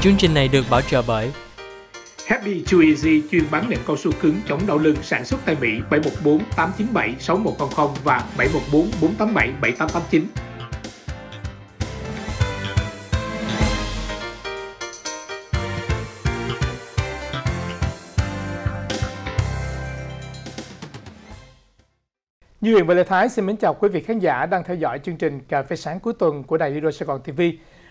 Chương trình này được bảo trợ bởi Happy Too Easy chuyên bán nệm cao su cứng chống đau lưng sản xuất tại Mỹ 714 897 6100 và 714 487 7889. Như Huyền và Lê Thái xin mến chào quý vị khán giả đang theo dõi chương trình Cà phê sáng cuối tuần của Đài Radio Sài Gòn TV.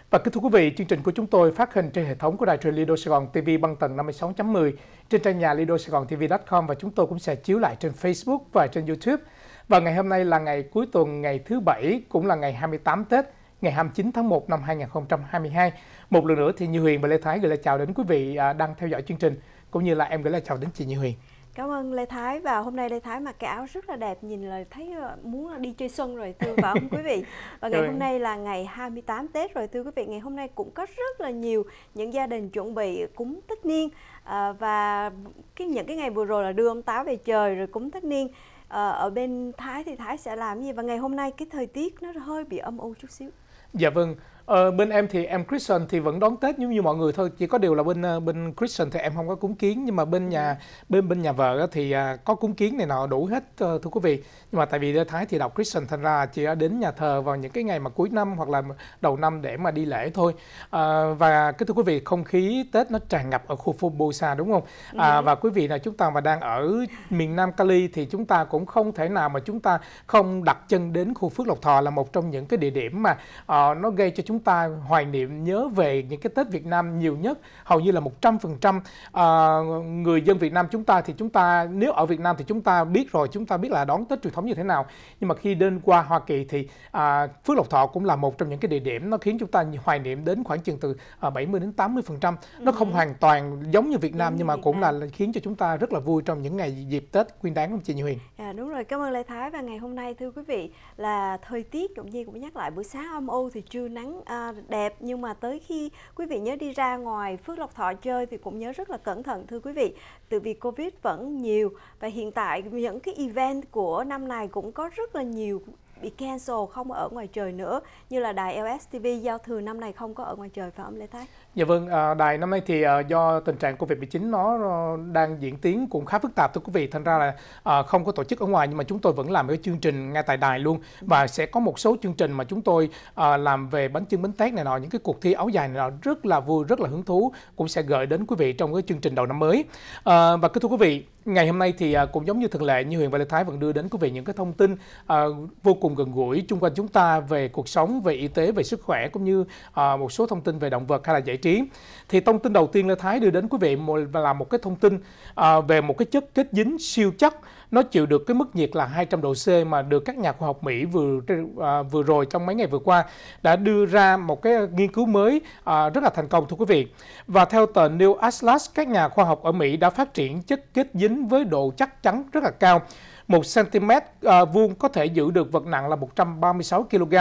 Và kính thưa quý vị, chương trình của chúng tôi phát hình trên hệ thống của đài truyền Lido Sài Gòn TV băng tần 56.10 trên trang nhà Sài Gòn tv com và chúng tôi cũng sẽ chiếu lại trên Facebook và trên YouTube. Và ngày hôm nay là ngày cuối tuần, ngày thứ Bảy, cũng là ngày 28 Tết, ngày 29 tháng 1 năm 2022. Một lần nữa thì Như Huyền và Lê Thái gửi lời chào đến quý vị à, đang theo dõi chương trình, cũng như là em gửi lời chào đến chị Như Huyền. Cảm ơn Lê Thái và hôm nay Lê Thái mặc cái áo rất là đẹp nhìn là thấy ờ, muốn đi chơi xuân rồi thưa và ông quý vị. Và ngày hôm nay là ngày 28 Tết rồi thưa quý vị. Ngày hôm nay cũng có rất là nhiều những gia đình chuẩn bị cúng tất niên à, và cái những cái ngày vừa rồi là đưa ông táo về trời rồi cúng tất niên à, ở bên Thái thì Thái sẽ làm gì và ngày hôm nay cái thời tiết nó hơi bị âm u chút xíu. Dạ vâng, Ờ, bên em thì em Christian thì vẫn đón Tết giống như mọi người thôi chỉ có điều là bên ờ, bên Christian thì em không có cúng kiến nhưng mà bên ừ. nhà bên bên nhà vợ thì à, có cúng kiến này nọ đủ hết ờ, thưa quý vị nhưng mà tại vì Thái thì đọc Christian thành ra chỉ đến nhà thờ vào những cái ngày mà cuối năm hoặc là đầu năm để mà đi lễ thôi à, và cái thưa quý vị không khí Tết nó tràn ngập ở khu phố Bosa đúng không ừ. à, và quý vị là chúng ta mà đang ở miền Nam Cali thì chúng ta cũng không thể nào mà chúng ta không đặt chân đến khu Phước Lộc Thọ là một trong những cái địa điểm mà uh, nó gây cho chúng chúng ta hoài niệm nhớ về những cái Tết Việt Nam nhiều nhất hầu như là 100% uh, à, người dân Việt Nam chúng ta thì chúng ta nếu ở Việt Nam thì chúng ta biết rồi chúng ta biết là đón Tết truyền thống như thế nào nhưng mà khi đến qua Hoa Kỳ thì uh, Phước Lộc Thọ cũng là một trong những cái địa điểm nó khiến chúng ta hoài niệm đến khoảng chừng từ uh, à, 70 đến 80% nó không ừ. hoàn toàn giống như Việt Nam nhưng mà cũng là khiến cho chúng ta rất là vui trong những ngày dịp Tết Nguyên đáng không chị Như Huyền à, đúng rồi cảm ơn Lê Thái và ngày hôm nay thưa quý vị là thời tiết cũng như cũng nhắc lại buổi sáng âm u thì trưa nắng à, đẹp nhưng mà tới khi quý vị nhớ đi ra ngoài Phước Lộc Thọ chơi thì cũng nhớ rất là cẩn thận thưa quý vị. Từ vì Covid vẫn nhiều và hiện tại những cái event của năm này cũng có rất là nhiều bị cancel không ở ngoài trời nữa như là đài LSTV giao thừa năm này không có ở ngoài trời phải không Lê Thái? Dạ vâng, à, đài năm nay thì à, do tình trạng Covid-19 nó ờ, đang diễn tiến cũng khá phức tạp thưa quý vị, thành ra là à, không có tổ chức ở ngoài nhưng mà chúng tôi vẫn làm cái chương trình ngay tại đài luôn và sẽ có một số chương trình mà chúng tôi làm về bánh chưng bánh tét này nọ, những cái cuộc thi áo dài này nọ rất là vui, rất là hứng thú cũng sẽ gửi đến quý vị trong cái chương trình đầu năm mới. Ờ, và cứ thưa quý vị, ngày hôm nay thì cũng giống như thường lệ như Huyền và Lê Thái vẫn đưa đến quý vị những cái thông tin vô cùng gần gũi chung quanh chúng ta về cuộc sống, về y tế, về sức khỏe cũng như một số thông tin về động vật hay là giải trí thì thông tin đầu tiên là Thái đưa đến quý vị là một cái thông tin à, về một cái chất kết dính siêu chất nó chịu được cái mức nhiệt là 200 độ C mà được các nhà khoa học Mỹ vừa à, vừa rồi trong mấy ngày vừa qua đã đưa ra một cái nghiên cứu mới à, rất là thành công thưa quý vị. Và theo tờ New Atlas, các nhà khoa học ở Mỹ đã phát triển chất kết dính với độ chắc chắn rất là cao. 1 cm vuông có thể giữ được vật nặng là 136 kg.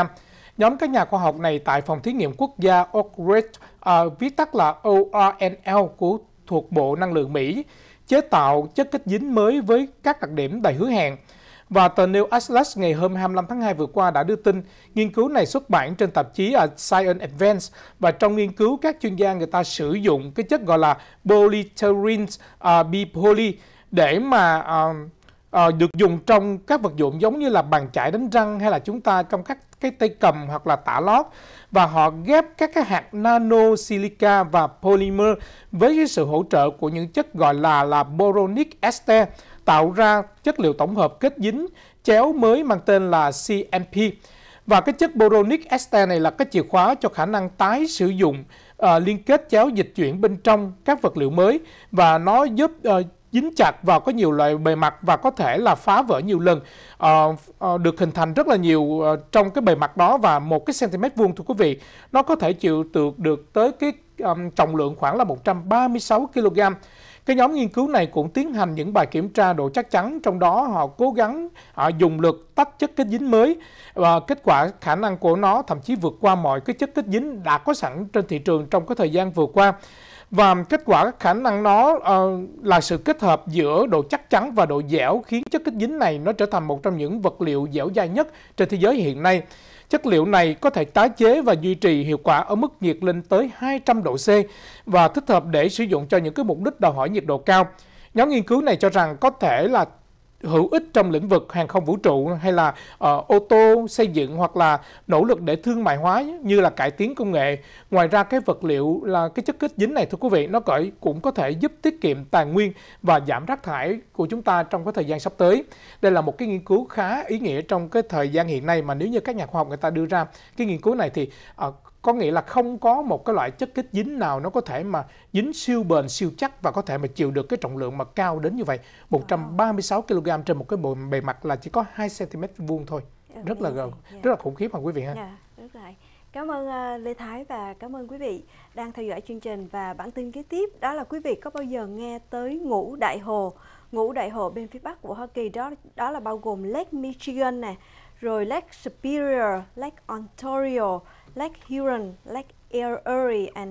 Nhóm các nhà khoa học này tại Phòng Thí nghiệm Quốc gia Oak Ridge, à, viết tắt là ORNL của thuộc Bộ Năng lượng Mỹ, chế tạo chất kết dính mới với các đặc điểm đầy hứa hẹn. Và tờ New Atlas ngày hôm 25 tháng 2 vừa qua đã đưa tin nghiên cứu này xuất bản trên tạp chí à, Science Advance và trong nghiên cứu các chuyên gia người ta sử dụng cái chất gọi là polyterins uh, à, bipoly để mà uh, à, được dùng trong các vật dụng giống như là bàn chải đánh răng hay là chúng ta trong các cái tay cầm hoặc là tả lót và họ ghép các cái hạt nano silica và polymer với sự hỗ trợ của những chất gọi là là boronic ester tạo ra chất liệu tổng hợp kết dính chéo mới mang tên là CMP. Và cái chất boronic ester này là cái chìa khóa cho khả năng tái sử dụng uh, liên kết chéo dịch chuyển bên trong các vật liệu mới và nó giúp uh, dính chặt vào có nhiều loại bề mặt và có thể là phá vỡ nhiều lần à, à, được hình thành rất là nhiều à, trong cái bề mặt đó và một cái cm vuông thưa quý vị nó có thể chịu được được tới cái um, trọng lượng khoảng là 136 kg cái nhóm nghiên cứu này cũng tiến hành những bài kiểm tra độ chắc chắn, trong đó họ cố gắng họ dùng lực tách chất kết dính mới và kết quả khả năng của nó thậm chí vượt qua mọi cái chất kết dính đã có sẵn trên thị trường trong cái thời gian vừa qua. Và kết quả khả năng nó uh, là sự kết hợp giữa độ chắc chắn và độ dẻo khiến chất kết dính này nó trở thành một trong những vật liệu dẻo dai nhất trên thế giới hiện nay. Chất liệu này có thể tái chế và duy trì hiệu quả ở mức nhiệt lên tới 200 độ C và thích hợp để sử dụng cho những cái mục đích đòi hỏi nhiệt độ cao. Nhóm nghiên cứu này cho rằng có thể là hữu ích trong lĩnh vực hàng không vũ trụ hay là uh, ô tô xây dựng hoặc là nỗ lực để thương mại hóa như là cải tiến công nghệ ngoài ra cái vật liệu là cái chất kết dính này thưa quý vị nó cởi cũng có thể giúp tiết kiệm tài nguyên và giảm rác thải của chúng ta trong cái thời gian sắp tới đây là một cái nghiên cứu khá ý nghĩa trong cái thời gian hiện nay mà nếu như các nhà khoa học người ta đưa ra cái nghiên cứu này thì uh, có nghĩa là không có một cái loại chất kết dính nào nó có thể mà dính siêu bền siêu chắc và có thể mà chịu được cái trọng lượng mà cao đến như vậy 136 kg trên một cái bộ bề mặt là chỉ có 2 cm vuông thôi dạ, rất là gần dạ. rất là khủng khiếp mà quý vị ha yeah, dạ, rất là Cảm ơn ờ, Lê Thái và cảm ơn quý vị đang theo dõi chương trình và bản tin kế tiếp đó là quý vị có bao giờ nghe tới ngũ đại hồ ngũ đại hồ bên phía bắc của Hoa Kỳ đó đó là bao gồm Lake Michigan này rồi Lake Superior, Lake Ontario, Lake Huron, Lake Erie and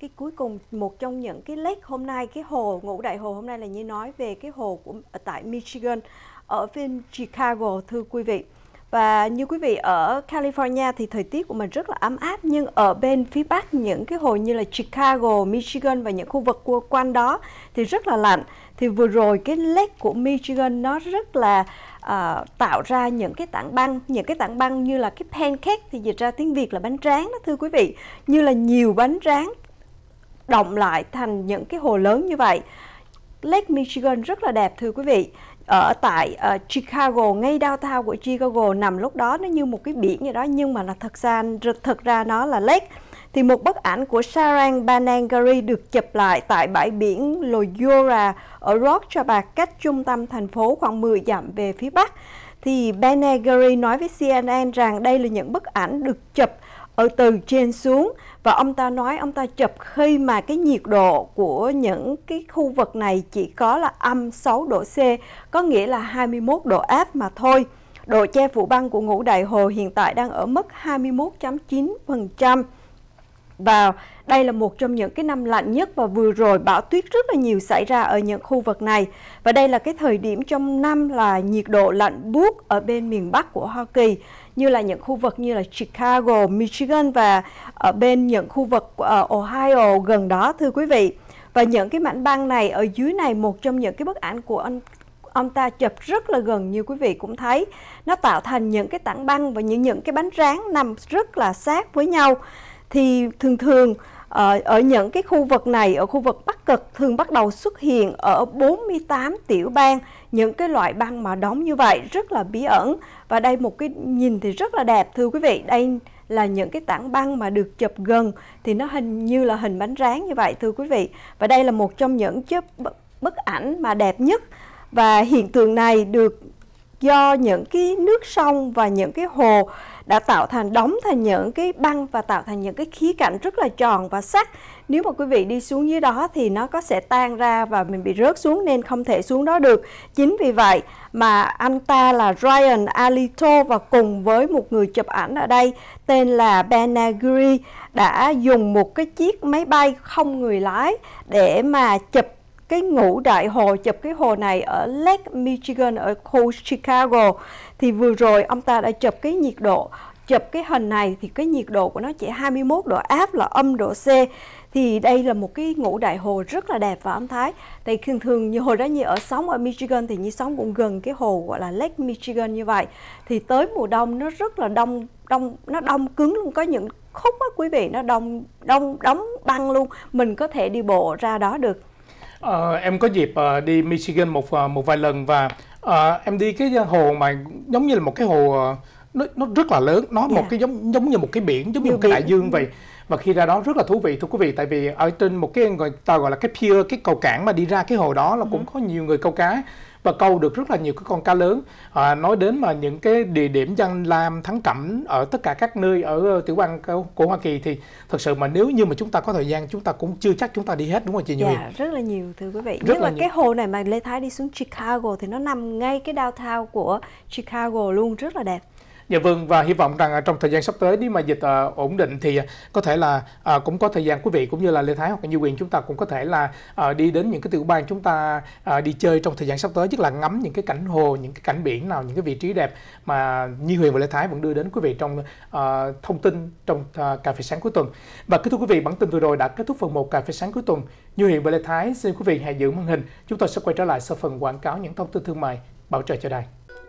cái cuối cùng một trong những cái lake hôm nay cái hồ ngũ đại hồ hôm nay là như nói về cái hồ của ở tại Michigan ở phim Chicago thưa quý vị và như quý vị ở California thì thời tiết của mình rất là ấm áp nhưng ở bên phía bắc những cái hồ như là Chicago, Michigan và những khu vực quanh đó thì rất là lạnh thì vừa rồi cái lake của Michigan nó rất là uh, tạo ra những cái tảng băng những cái tảng băng như là cái pancake thì dịch ra tiếng việt là bánh tráng đó thưa quý vị như là nhiều bánh tráng động lại thành những cái hồ lớn như vậy Lake Michigan rất là đẹp thưa quý vị ở tại uh, Chicago ngay downtown của Chicago nằm lúc đó nó như một cái biển gì đó nhưng mà là thật ra thật ra nó là lake thì một bức ảnh của Sarang Banangari được chụp lại tại bãi biển Loyora ở Rojava cách trung tâm thành phố khoảng 10 dặm về phía bắc. Thì Banangari nói với CNN rằng đây là những bức ảnh được chụp ở từ trên xuống và ông ta nói ông ta chụp khi mà cái nhiệt độ của những cái khu vực này chỉ có là âm 6 độ C, có nghĩa là 21 độ F mà thôi. Độ che phủ băng của ngũ đại hồ hiện tại đang ở mức 21.9%. Và đây là một trong những cái năm lạnh nhất và vừa rồi bão tuyết rất là nhiều xảy ra ở những khu vực này. Và đây là cái thời điểm trong năm là nhiệt độ lạnh buốt ở bên miền Bắc của Hoa Kỳ như là những khu vực như là Chicago, Michigan và ở bên những khu vực ở ờ, Ohio gần đó thưa quý vị. Và những cái mảnh băng này ở dưới này một trong những cái bức ảnh của ông ông ta chụp rất là gần như quý vị cũng thấy nó tạo thành những cái tảng băng và những những cái bánh rán nằm rất là sát với nhau thì thường thường ờ, ở, những cái khu vực này ở khu vực Bắc Cực thường bắt đầu xuất hiện ở 48 tiểu bang những cái loại băng mà đóng như vậy rất là bí ẩn và đây một cái nhìn thì rất là đẹp thưa quý vị đây là những cái tảng băng mà được chụp gần thì nó hình như là hình bánh rán như vậy thưa quý vị và đây là một trong những chụp bức ảnh mà đẹp nhất và hiện tượng này được do những cái nước sông và những cái hồ đã tạo thành đóng thành những cái băng và tạo thành những cái khí cảnh rất là tròn và sắc nếu mà quý vị đi xuống dưới đó thì nó có sẽ tan ra và mình bị rớt xuống nên không thể xuống đó được chính vì vậy mà anh ta là Ryan Alito và cùng với một người chụp ảnh ở đây tên là Benagri đã dùng một cái chiếc máy bay không người lái để mà chụp cái ngũ đại hồ chụp cái hồ này ở Lake Michigan ở khu Chicago thì vừa rồi ông ta đã chụp cái nhiệt độ chụp cái hình này thì cái nhiệt độ của nó chỉ 21 độ F là âm độ C thì đây là một cái ngũ đại hồ rất là đẹp và ông Thái thì thường thường như hồi đó như ở sống ở Michigan thì như sống cũng gần cái hồ gọi là Lake Michigan như vậy thì tới mùa đông nó rất là đông đông nó đông cứng luôn có những khúc á quý vị nó đông đông đóng băng luôn mình có thể đi bộ ra đó được Uh, em có dịp uh, đi Michigan một uh, một vài lần và uh, em đi cái hồ mà giống như là một cái hồ uh, nó, nó rất là lớn nó yeah. một dạ. cái giống giống như một cái biển giống như một cái đại dương ừ. vậy và khi ra đó rất là thú vị thưa quý vị tại vì ở trên một cái người ta gọi là cái pier cái cầu cảng mà đi ra cái hồ đó là ừ. cũng có nhiều người câu cá và câu được rất là nhiều cái con cá lớn à, nói đến mà những cái địa điểm dân lam thắng cẩm ở tất cả các nơi ở ờ, tiểu bang của Hoa Kỳ thì thật sự mà nếu như mà chúng ta có thời gian chúng ta cũng chưa chắc chúng ta đi hết đúng không chị nhiều? Dạ rất là nhiều thưa quý vị. Rất Nhất là, là cái hồ này mà Lê Thái đi xuống Chicago thì nó nằm ngay cái downtown của Chicago luôn rất là đẹp. Dạ vâng và hy vọng rằng à, trong thời gian sắp tới nếu mà dịch uh, ổn định thì uh, có thể là uh, cũng có thời gian quý vị cũng như là Lê Thái hoặc như quyền chúng ta cũng có thể là uh, đi đến những cái tiểu bang chúng ta uh, đi chơi trong thời gian sắp tới tức là ngắm những cái cảnh hồ, những cái cảnh biển nào, những cái vị trí đẹp mà Như Huyền và Lê Thái vẫn đưa đến quý vị trong uh, thông tin trong uh, cà phê sáng cuối tuần. Và kính thưa quý vị, bản tin vừa rồi đã kết thúc phần 1 cà phê sáng cuối tuần. Như Huyền và Lê Thái xin quý vị hãy giữ màn hình. Chúng tôi sẽ quay trở lại sau phần quảng cáo những thông tin thương mại bảo trợ cho đài.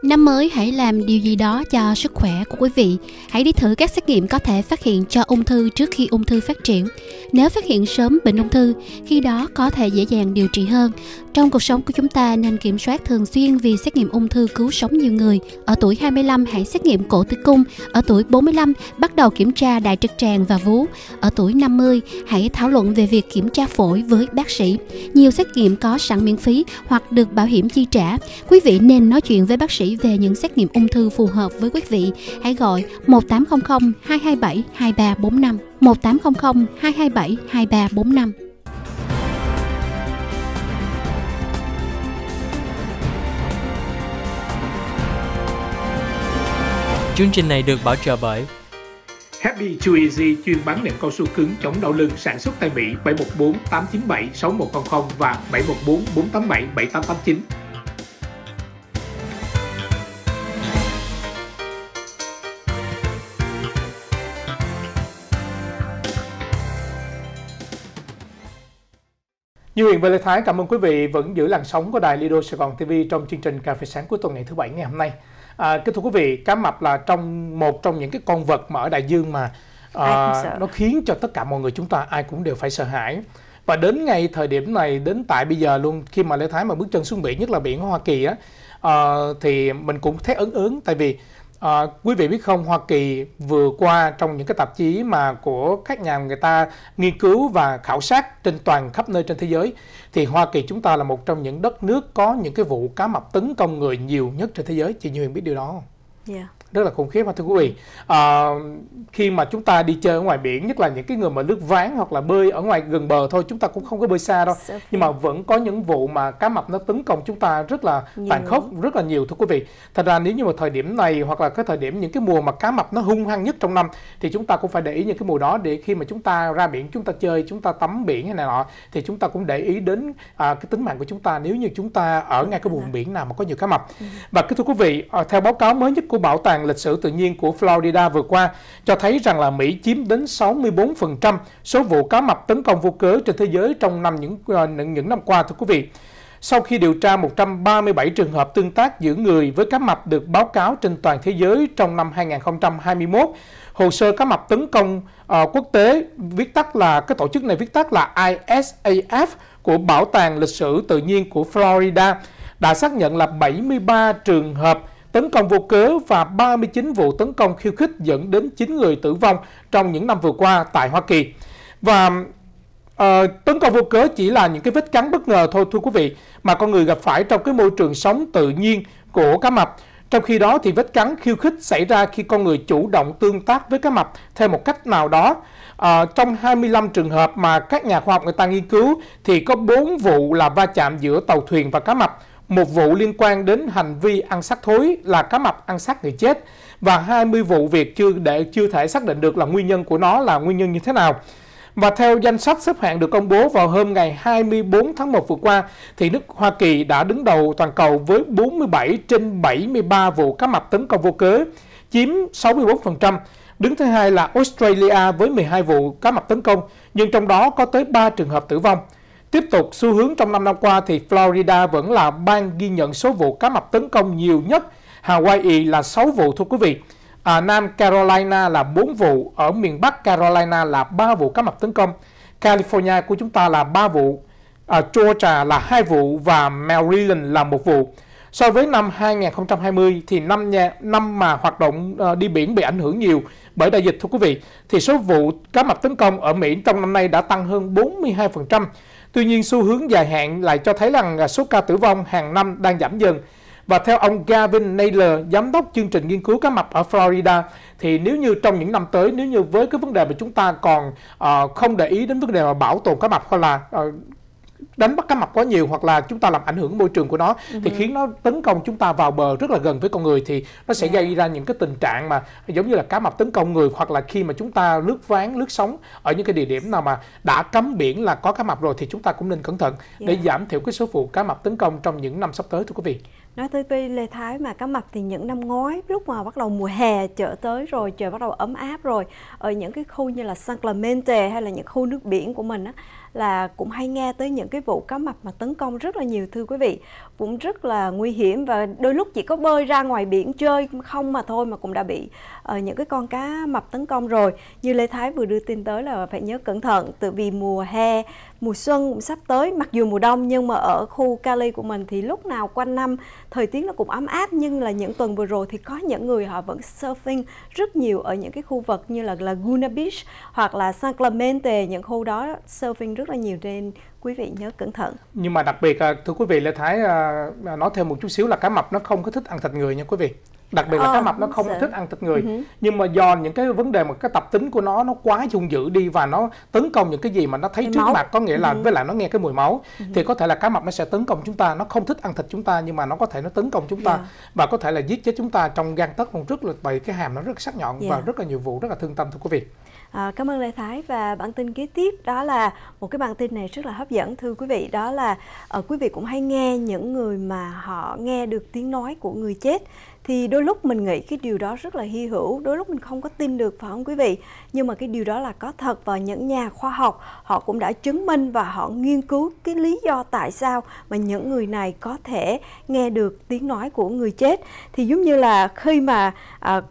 Năm mới hãy làm điều gì đó cho sức khỏe của quý vị. Hãy đi thử các xét nghiệm có thể phát hiện cho ung thư trước khi ung thư phát triển. Nếu phát hiện sớm bệnh ung thư, khi đó có thể dễ dàng điều trị hơn. Trong cuộc sống của chúng ta nên kiểm soát thường xuyên vì xét nghiệm ung thư cứu sống nhiều người. Ở tuổi 25 hãy xét nghiệm cổ tử cung, ở tuổi 45 bắt đầu kiểm tra đại trực tràng và vú, ở tuổi 50 hãy thảo luận về việc kiểm tra phổi với bác sĩ. Nhiều xét nghiệm có sẵn miễn phí hoặc được bảo hiểm chi trả. Quý vị nên nói chuyện với bác sĩ về những xét nghiệm ung thư phù hợp với quý vị, hãy gọi 1800 227 2345 1800 227 2345. Chương trình này được bảo trợ bởi Happy Too Easy chuyên bán nệm cao su cứng chống đau lưng sản xuất tại Mỹ 714 897 6100 và 714 487 7889. Như Huyền và Lê Thái cảm ơn quý vị vẫn giữ làn sóng của đài Lido Sài Gòn TV trong chương trình Cà phê sáng cuối tuần ngày thứ bảy ngày hôm nay. À, kính thưa quý vị, cá mập là trong một trong những cái con vật mà ở đại dương mà à, nó khiến cho tất cả mọi người chúng ta ai cũng đều phải sợ hãi. Và đến ngay thời điểm này, đến tại bây giờ luôn, khi mà Lê Thái mà bước chân xuống biển, nhất là biển Hoa Kỳ á, à, thì mình cũng thấy ấn ứng tại vì À, quý vị biết không, Hoa Kỳ vừa qua trong những cái tạp chí mà của các nhà người ta nghiên cứu và khảo sát trên toàn khắp nơi trên thế giới thì Hoa Kỳ chúng ta là một trong những đất nước có những cái vụ cá mập tấn công người nhiều nhất trên thế giới. Chị Như Huyền biết điều đó không? Yeah. Dạ rất là khủng khiếp thưa quý vị à, khi mà chúng ta đi chơi ở ngoài biển nhất là những cái người mà lướt ván hoặc là bơi ở ngoài gần bờ thôi chúng ta cũng không có bơi xa đâu nhưng mà vẫn có những vụ mà cá mập nó tấn công chúng ta rất là tàn khốc rất là nhiều thưa quý vị thật ra nếu như mà thời điểm này hoặc là cái thời điểm những cái mùa mà cá mập nó hung hăng nhất trong năm thì chúng ta cũng phải để ý những cái mùa đó để khi mà chúng ta ra biển chúng ta chơi chúng ta tắm biển hay này nọ thì chúng ta cũng để ý đến à, cái tính mạng của chúng ta nếu như chúng ta ở ngay cái vùng biển nào mà có nhiều cá mập và cái thưa quý vị theo báo cáo mới nhất của bảo tàng lịch sử tự nhiên của Florida vừa qua cho thấy rằng là Mỹ chiếm đến 64% số vụ cá mập tấn công vô cớ trên thế giới trong năm những ờ, những năm qua thưa quý vị. Sau khi điều tra 137 trường hợp tương tác giữa người với cá mập được báo cáo trên toàn thế giới trong năm 2021, hồ sơ cá mập tấn công uh, quốc tế viết tắt là cái tổ chức này viết tắt là ISAF của Bảo tàng Lịch sử Tự nhiên của Florida đã xác nhận là 73 trường hợp tấn công vô cớ và 39 vụ tấn công khiêu khích dẫn đến 9 người tử vong trong những năm vừa qua tại Hoa Kỳ. Và uh, tấn công vô cớ chỉ là những cái vết cắn bất ngờ thôi thưa quý vị mà con người gặp phải trong cái môi trường sống tự nhiên của cá mập. Trong khi đó thì vết cắn khiêu khích xảy ra khi con người chủ động tương tác với cá mập theo một cách nào đó. À, trong 25 trường hợp mà các nhà khoa học người ta nghiên cứu thì có 4 vụ là va chạm giữa tàu thuyền và cá mập một vụ liên quan đến hành vi ăn xác thối là cá mập ăn xác người chết và 20 vụ việc chưa để chưa thể xác định được là nguyên nhân của nó là nguyên nhân như thế nào. Và theo danh sách xếp hạng được công bố vào hôm ngày 24 tháng 1 vừa qua, thì nước Hoa Kỳ đã đứng đầu toàn cầu với 47 trên 73 vụ cá mập tấn công vô cớ, chiếm 64%. Đứng thứ hai là Australia với 12 vụ cá mập tấn công, nhưng trong đó có tới 3 trường hợp tử vong. Tiếp tục xu hướng trong 5 năm qua thì Florida vẫn là bang ghi nhận số vụ cá mập tấn công nhiều nhất. Hawaii là 6 vụ thưa quý vị. À, Nam Carolina là 4 vụ, ở miền Bắc Carolina là 3 vụ cá mập tấn công. California của chúng ta là 3 vụ, à, Georgia là 2 vụ và Maryland là 1 vụ. So với năm 2020 thì năm nhà, năm mà hoạt động ờ, đi biển bị ảnh hưởng nhiều bởi đại dịch thưa quý vị thì số vụ cá mập tấn công ở Mỹ trong năm nay đã tăng hơn 42%. Tuy nhiên xu hướng dài hạn lại cho thấy rằng à, số ca tử vong hàng năm đang giảm dần. Và theo ông Gavin Naylor, giám đốc chương trình nghiên cứu cá mập ở Florida, thì nếu như trong những năm tới, nếu như với cái vấn đề mà chúng ta còn uh, không để ý đến vấn đề mà bảo tồn cá mập hoặc là uh, đánh bắt cá mập quá nhiều hoặc là chúng ta làm ảnh hưởng môi trường của nó uh-huh. thì khiến nó tấn công chúng ta vào bờ rất là gần với con người thì nó sẽ yeah. Dạ. gây ra những cái tình trạng mà giống như là cá mập tấn công người hoặc là khi mà chúng ta lướt ván lướt sóng ở những cái địa điểm nào mà đã cấm biển là có cá mập rồi thì chúng ta cũng nên cẩn thận yeah. để dạ. giảm thiểu cái số vụ cá mập tấn công trong những năm sắp tới thưa quý vị nói tới tuy lê thái mà cá mập thì những năm ngoái lúc mà bắt đầu mùa hè trở tới rồi trời bắt đầu ấm áp rồi ở những cái khu như là San Clemente hay là những khu nước biển của mình á là cũng hay nghe tới những cái vụ cá mập mà tấn công rất là nhiều thưa quý vị cũng rất là nguy hiểm và đôi lúc chỉ có bơi ra ngoài biển chơi không mà thôi mà cũng đã bị uh, những cái con cá mập tấn công rồi như Lê Thái vừa đưa tin tới là phải nhớ cẩn thận từ vì mùa hè mùa xuân cũng sắp tới mặc dù mùa đông nhưng mà ở khu Cali của mình thì lúc nào quanh năm thời tiết nó cũng ấm áp nhưng là những tuần vừa rồi thì có những người họ vẫn surfing rất nhiều ở những cái khu vực như là Laguna Beach hoặc là San Clemente những khu đó surfing rất là nhiều nên quý vị nhớ cẩn thận. Nhưng mà đặc biệt à, thưa quý vị Lê Thái à, à, nói thêm một chút xíu là cá mập nó không có thích ăn thịt người nha quý vị đặc biệt là à, cá ờ, mập nó không sợ. thích ăn thịt người uh-huh. nhưng mà do những cái vấn đề mà cái tập tính của nó nó quá hung dữ đi và nó tấn công những cái gì mà nó thấy cái trước máu. mặt có nghĩa là uh-huh. với lại nó nghe cái mùi máu uh-huh. thì có thể là cá mập nó sẽ tấn công chúng ta nó không thích ăn thịt chúng ta nhưng mà nó có thể nó tấn công chúng ta yeah. Dạ. và có thể là giết chết chúng ta trong gan tấc luôn rất là vậy cái hàm nó rất sắc nhọn yeah. và dạ. rất là nhiều vụ rất là thương tâm thưa quý vị À, cảm ơn Lê Thái và bản tin kế tiếp đó là một cái bản tin này rất là hấp dẫn thưa quý vị đó là uh, quý vị cũng hay nghe những người mà họ nghe được tiếng nói của người chết thì đôi lúc mình nghĩ cái điều đó rất là hy hữu đôi lúc mình không có tin được phải không quý vị nhưng mà cái điều đó là có thật và những nhà khoa học họ cũng đã chứng minh và họ nghiên cứu cái lý do tại sao mà những người này có thể nghe được tiếng nói của người chết thì giống như là khi mà à,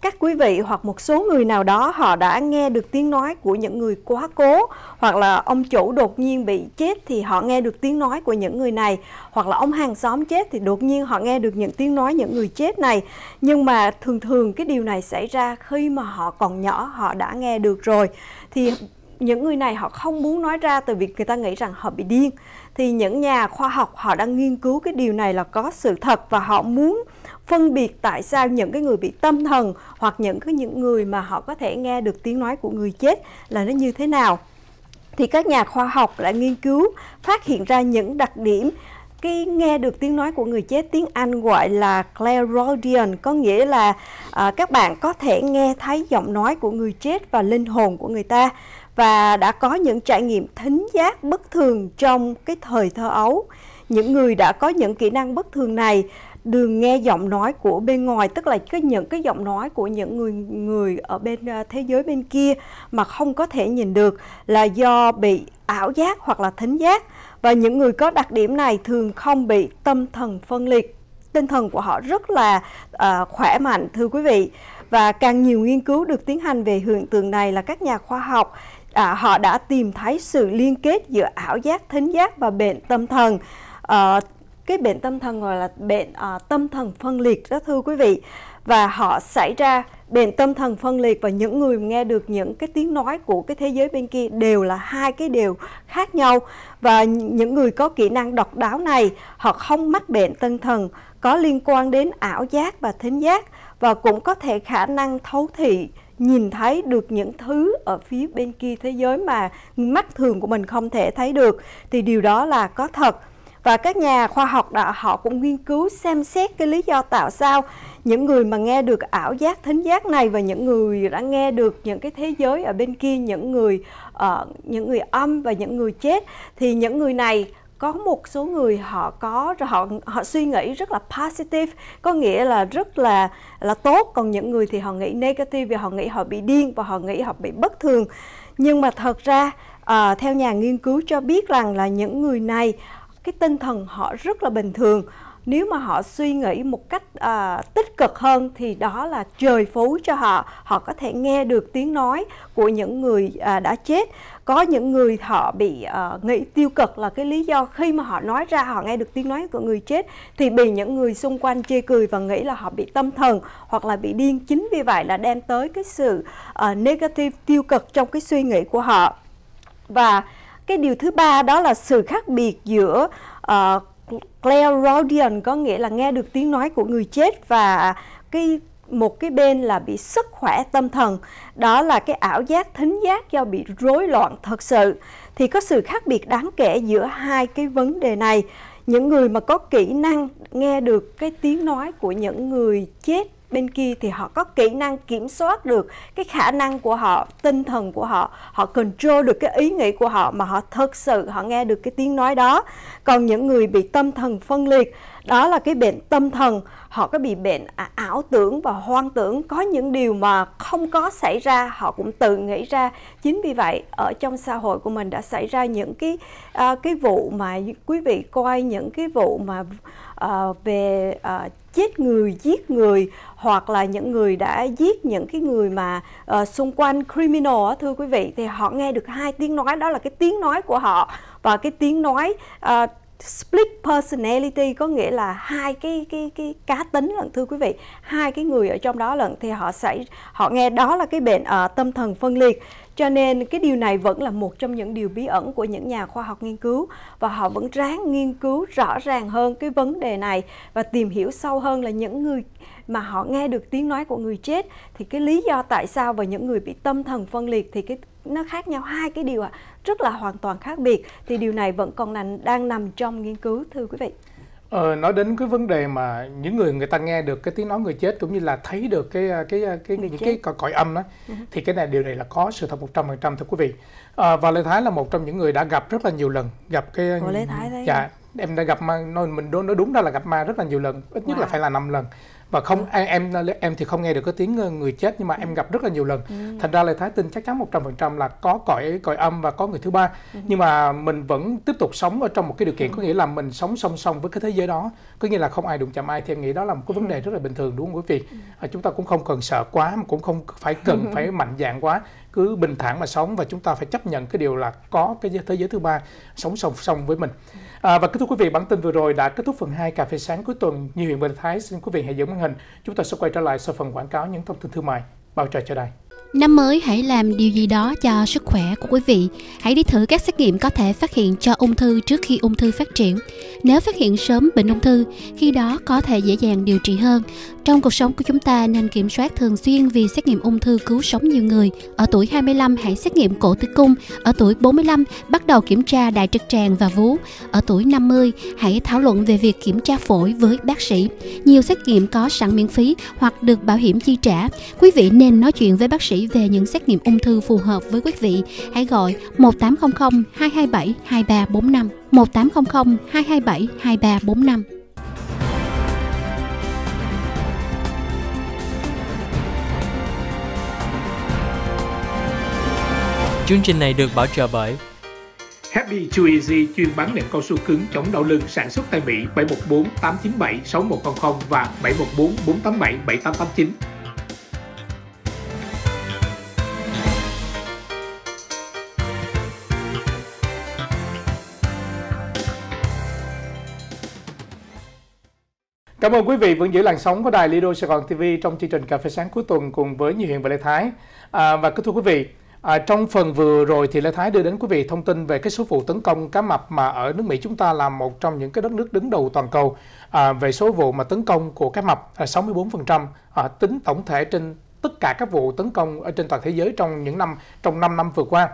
các quý vị hoặc một số người nào đó họ đã nghe được tiếng nói của những người quá cố hoặc là ông chủ đột nhiên bị chết thì họ nghe được tiếng nói của những người này hoặc là ông hàng xóm chết thì đột nhiên họ nghe được những tiếng nói những người chết này nhưng mà thường thường cái điều này xảy ra khi mà họ còn nhỏ họ đã nghe được rồi thì những người này họ không muốn nói ra từ việc người ta nghĩ rằng họ bị điên thì những nhà khoa học họ đang nghiên cứu cái điều này là có sự thật và họ muốn phân biệt tại sao những cái người bị tâm thần hoặc những cái những người mà họ có thể nghe được tiếng nói của người chết là nó như thế nào thì các nhà khoa học đã nghiên cứu phát hiện ra những đặc điểm cái nghe được tiếng nói của người chết tiếng Anh gọi là clairaudience có nghĩa là à, các bạn có thể nghe thấy giọng nói của người chết và linh hồn của người ta và đã có những trải nghiệm thính giác bất thường trong cái thời thơ ấu những người đã có những kỹ năng bất thường này đừng nghe giọng nói của bên ngoài tức là cái những cái giọng nói của những người người ở bên à, thế giới bên kia mà không có thể nhìn được là do bị ảo giác hoặc là thính giác và những người có đặc điểm này thường không bị tâm thần phân liệt tinh thần của họ rất là uh, khỏe mạnh thưa quý vị và càng nhiều nghiên cứu được tiến hành về hiện tượng này là các nhà khoa học à, họ đã tìm thấy sự liên kết giữa ảo giác thính giác và bệnh tâm thần à, cái bệnh tâm thần gọi là bệnh à, tâm thần phân liệt đó thưa quý vị và họ xảy ra bệnh tâm thần phân liệt và những người nghe được những cái tiếng nói của cái thế giới bên kia đều là hai cái điều khác nhau và những người có kỹ năng độc đáo này họ không mắc bệnh tâm thần có liên quan đến ảo giác và thính giác và cũng có thể khả năng thấu thị nhìn thấy được những thứ ở phía bên kia thế giới mà mắt thường của mình không thể thấy được thì điều đó là có thật và các nhà khoa học đã họ cũng nghiên cứu xem xét cái lý do tạo sao những người mà nghe được ảo giác thính giác này và những người đã nghe được những cái thế giới ở bên kia những người uh, những người âm và những người chết thì những người này có một số người họ có họ họ suy nghĩ rất là positive có nghĩa là rất là là tốt còn những người thì họ nghĩ negative vì họ nghĩ họ bị điên và họ nghĩ họ bị bất thường nhưng mà thật ra à, theo nhà nghiên cứu cho biết rằng là những người này cái tinh thần họ rất là bình thường nếu mà họ suy nghĩ một cách à, tích cực hơn thì đó là trời phú cho họ họ có thể nghe được tiếng nói của những người à, đã chết có những người họ bị à, nghĩ tiêu cực là cái lý do khi mà họ nói ra họ nghe được tiếng nói của người chết thì bị những người xung quanh chê cười và nghĩ là họ bị tâm thần hoặc là bị điên chính vì vậy là đem tới cái sự à, negative tiêu cực trong cái suy nghĩ của họ và cái điều thứ ba đó là sự khác biệt giữa uh, ờ, clairaudience có nghĩa là nghe được tiếng nói của người chết và cái một cái bên là bị sức khỏe tâm thần đó là cái ảo giác thính giác do bị rối loạn thật sự thì có sự khác biệt đáng kể giữa hai cái vấn đề này những người mà có kỹ năng nghe được cái tiếng nói của những người chết bên kia thì họ có kỹ năng kiểm soát được cái khả năng của họ tinh thần của họ họ control được cái ý nghĩ của họ mà họ thật sự họ nghe được cái tiếng nói đó còn những người bị tâm thần phân liệt đó là cái bệnh tâm thần họ có bị bệnh à, ảo tưởng và hoang tưởng có những điều mà không có xảy ra họ cũng tự nghĩ ra chính vì vậy ở trong xã hội của mình đã xảy ra những cái à, cái vụ mà quý vị coi những cái vụ mà Ờ, về uh, chết người giết người hoặc là những người đã giết những cái người mà uh, xung quanh criminal thưa quý vị thì họ nghe được hai tiếng nói đó là cái tiếng nói của họ và cái tiếng nói uh, split personality có nghĩa là hai cái cái cái cá tính lần thưa quý vị hai cái người ở trong đó lần thì họ xảy họ nghe đó là cái bệnh uh, tâm thần phân liệt cho nên cái điều này vẫn là một trong những điều bí ẩn của những nhà khoa học nghiên cứu và họ vẫn ráng nghiên cứu rõ ràng hơn cái vấn đề này và tìm hiểu sâu hơn là những người mà họ nghe được tiếng nói của người chết thì cái lý do tại sao và những người bị tâm thần phân liệt thì cái nó khác nhau hai cái điều ạ, à, rất là hoàn toàn khác biệt thì điều này vẫn còn là đang nằm trong nghiên cứu thưa quý vị. Ờ, nói đến cái vấn đề mà những người người ta nghe được cái tiếng nói người chết cũng như là thấy được cái à, cái à, cái những chết. cái cõi âm đó ừ thì cái này điều này là có sự thật 100% thưa quý vị. À, và Lê Thái là một trong những người đã gặp rất là nhiều lần, gặp cái Ủa, Lê Thái đấy. Dạ, em đã gặp ma nói mình nói đúng ra là gặp ma rất là nhiều lần, ít nhất wow. là dạ. phải là 5 lần và không em em thì không nghe được cái tiếng người chết nhưng mà em ừ. gặp rất là nhiều lần ừ. thành ra là thái tin chắc chắn 100% là có còi còi âm và có người thứ ba ừ. nhưng mà mình vẫn tiếp tục sống ở trong một cái điều kiện ừ. có nghĩa là mình sống song song với cái thế giới đó có nghĩa là không ai đụng chạm ai thì em nghĩ đó là một cái vấn đề ừ. rất là bình thường đúng không quý vị à, chúng ta cũng không cần sợ quá mà cũng không phải cần phải mạnh dạng quá cứ bình thản mà sống và chúng ta phải chấp nhận cái điều là có cái thế giới thứ ba sống song song với mình À, và kết thúc quý vị, bản tin vừa rồi đã kết thúc phần 2 cà phê sáng cuối tuần. Như huyện Bình Thái, xin quý vị hãy giữ màn hình. Chúng ta sẽ quay trở lại sau phần quảng cáo những thông tin thương mại. Bao trời cho đây Năm mới hãy làm điều gì đó cho sức khỏe của quý vị. Hãy đi thử các xét nghiệm có thể phát hiện cho ung thư trước khi ung thư phát triển. Nếu phát hiện sớm bệnh ung thư, khi đó có thể dễ dàng điều trị hơn. Trong cuộc sống của chúng ta nên kiểm soát thường xuyên vì xét nghiệm ung thư cứu sống nhiều người. Ở tuổi 25 hãy xét nghiệm cổ tử cung, ở tuổi 45 bắt đầu kiểm tra đại trực tràng và vú, ở tuổi 50 hãy thảo luận về việc kiểm tra phổi với bác sĩ. Nhiều xét nghiệm có sẵn miễn phí hoặc được bảo hiểm chi trả. Quý vị nên nói chuyện với bác sĩ về những xét nghiệm ung thư phù hợp với quý vị. Hãy gọi 1800 227 2345. 1800 227 2345. Chương trình này được bảo trợ bởi Happy 2 Easy chuyên bán nệm cao su cứng chống đau lưng sản xuất tại Mỹ 714 897 6100 và 714 487 7889. Cảm ơn quý vị vẫn giữ làn sóng của đài Lido Sài Gòn TV trong chương trình Cà phê sáng cuối tuần cùng với Như Hiền và Lê Thái. À, và kính thưa quý vị, à, trong phần vừa rồi thì Lê Thái đưa đến quý vị thông tin về cái số vụ tấn công cá mập mà ở nước Mỹ chúng ta là một trong những cái đất nước đứng đầu toàn cầu à, về số vụ mà tấn công của cá mập là 64% à, tính tổng thể trên tất cả các vụ tấn công ở trên toàn thế giới trong những năm trong 5 năm vừa qua.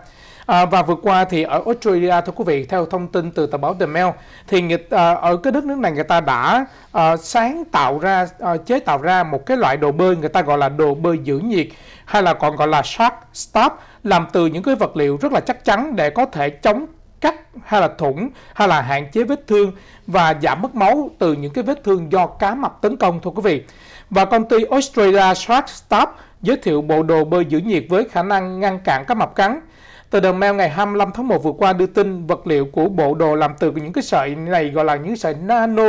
À, và vừa qua thì ở Australia thưa quý vị theo thông tin từ tờ báo The Mail thì người, à, ở cái đất nước này người ta đã à, sáng tạo ra à, chế tạo ra một cái loại đồ bơi người ta gọi là đồ bơi giữ nhiệt hay là còn gọi là shark stop làm từ những cái vật liệu rất là chắc chắn để có thể chống cắt hay là thủng hay là hạn chế vết thương và giảm mất máu từ những cái vết thương do cá mập tấn công thưa quý vị. Và công ty Australia Shark Stop giới thiệu bộ đồ bơi giữ nhiệt với khả năng ngăn cản cá mập cắn Tờ The Mail ngày 25 tháng 1 vừa qua đưa tin vật liệu của bộ đồ làm từ những cái sợi này gọi là những sợi nano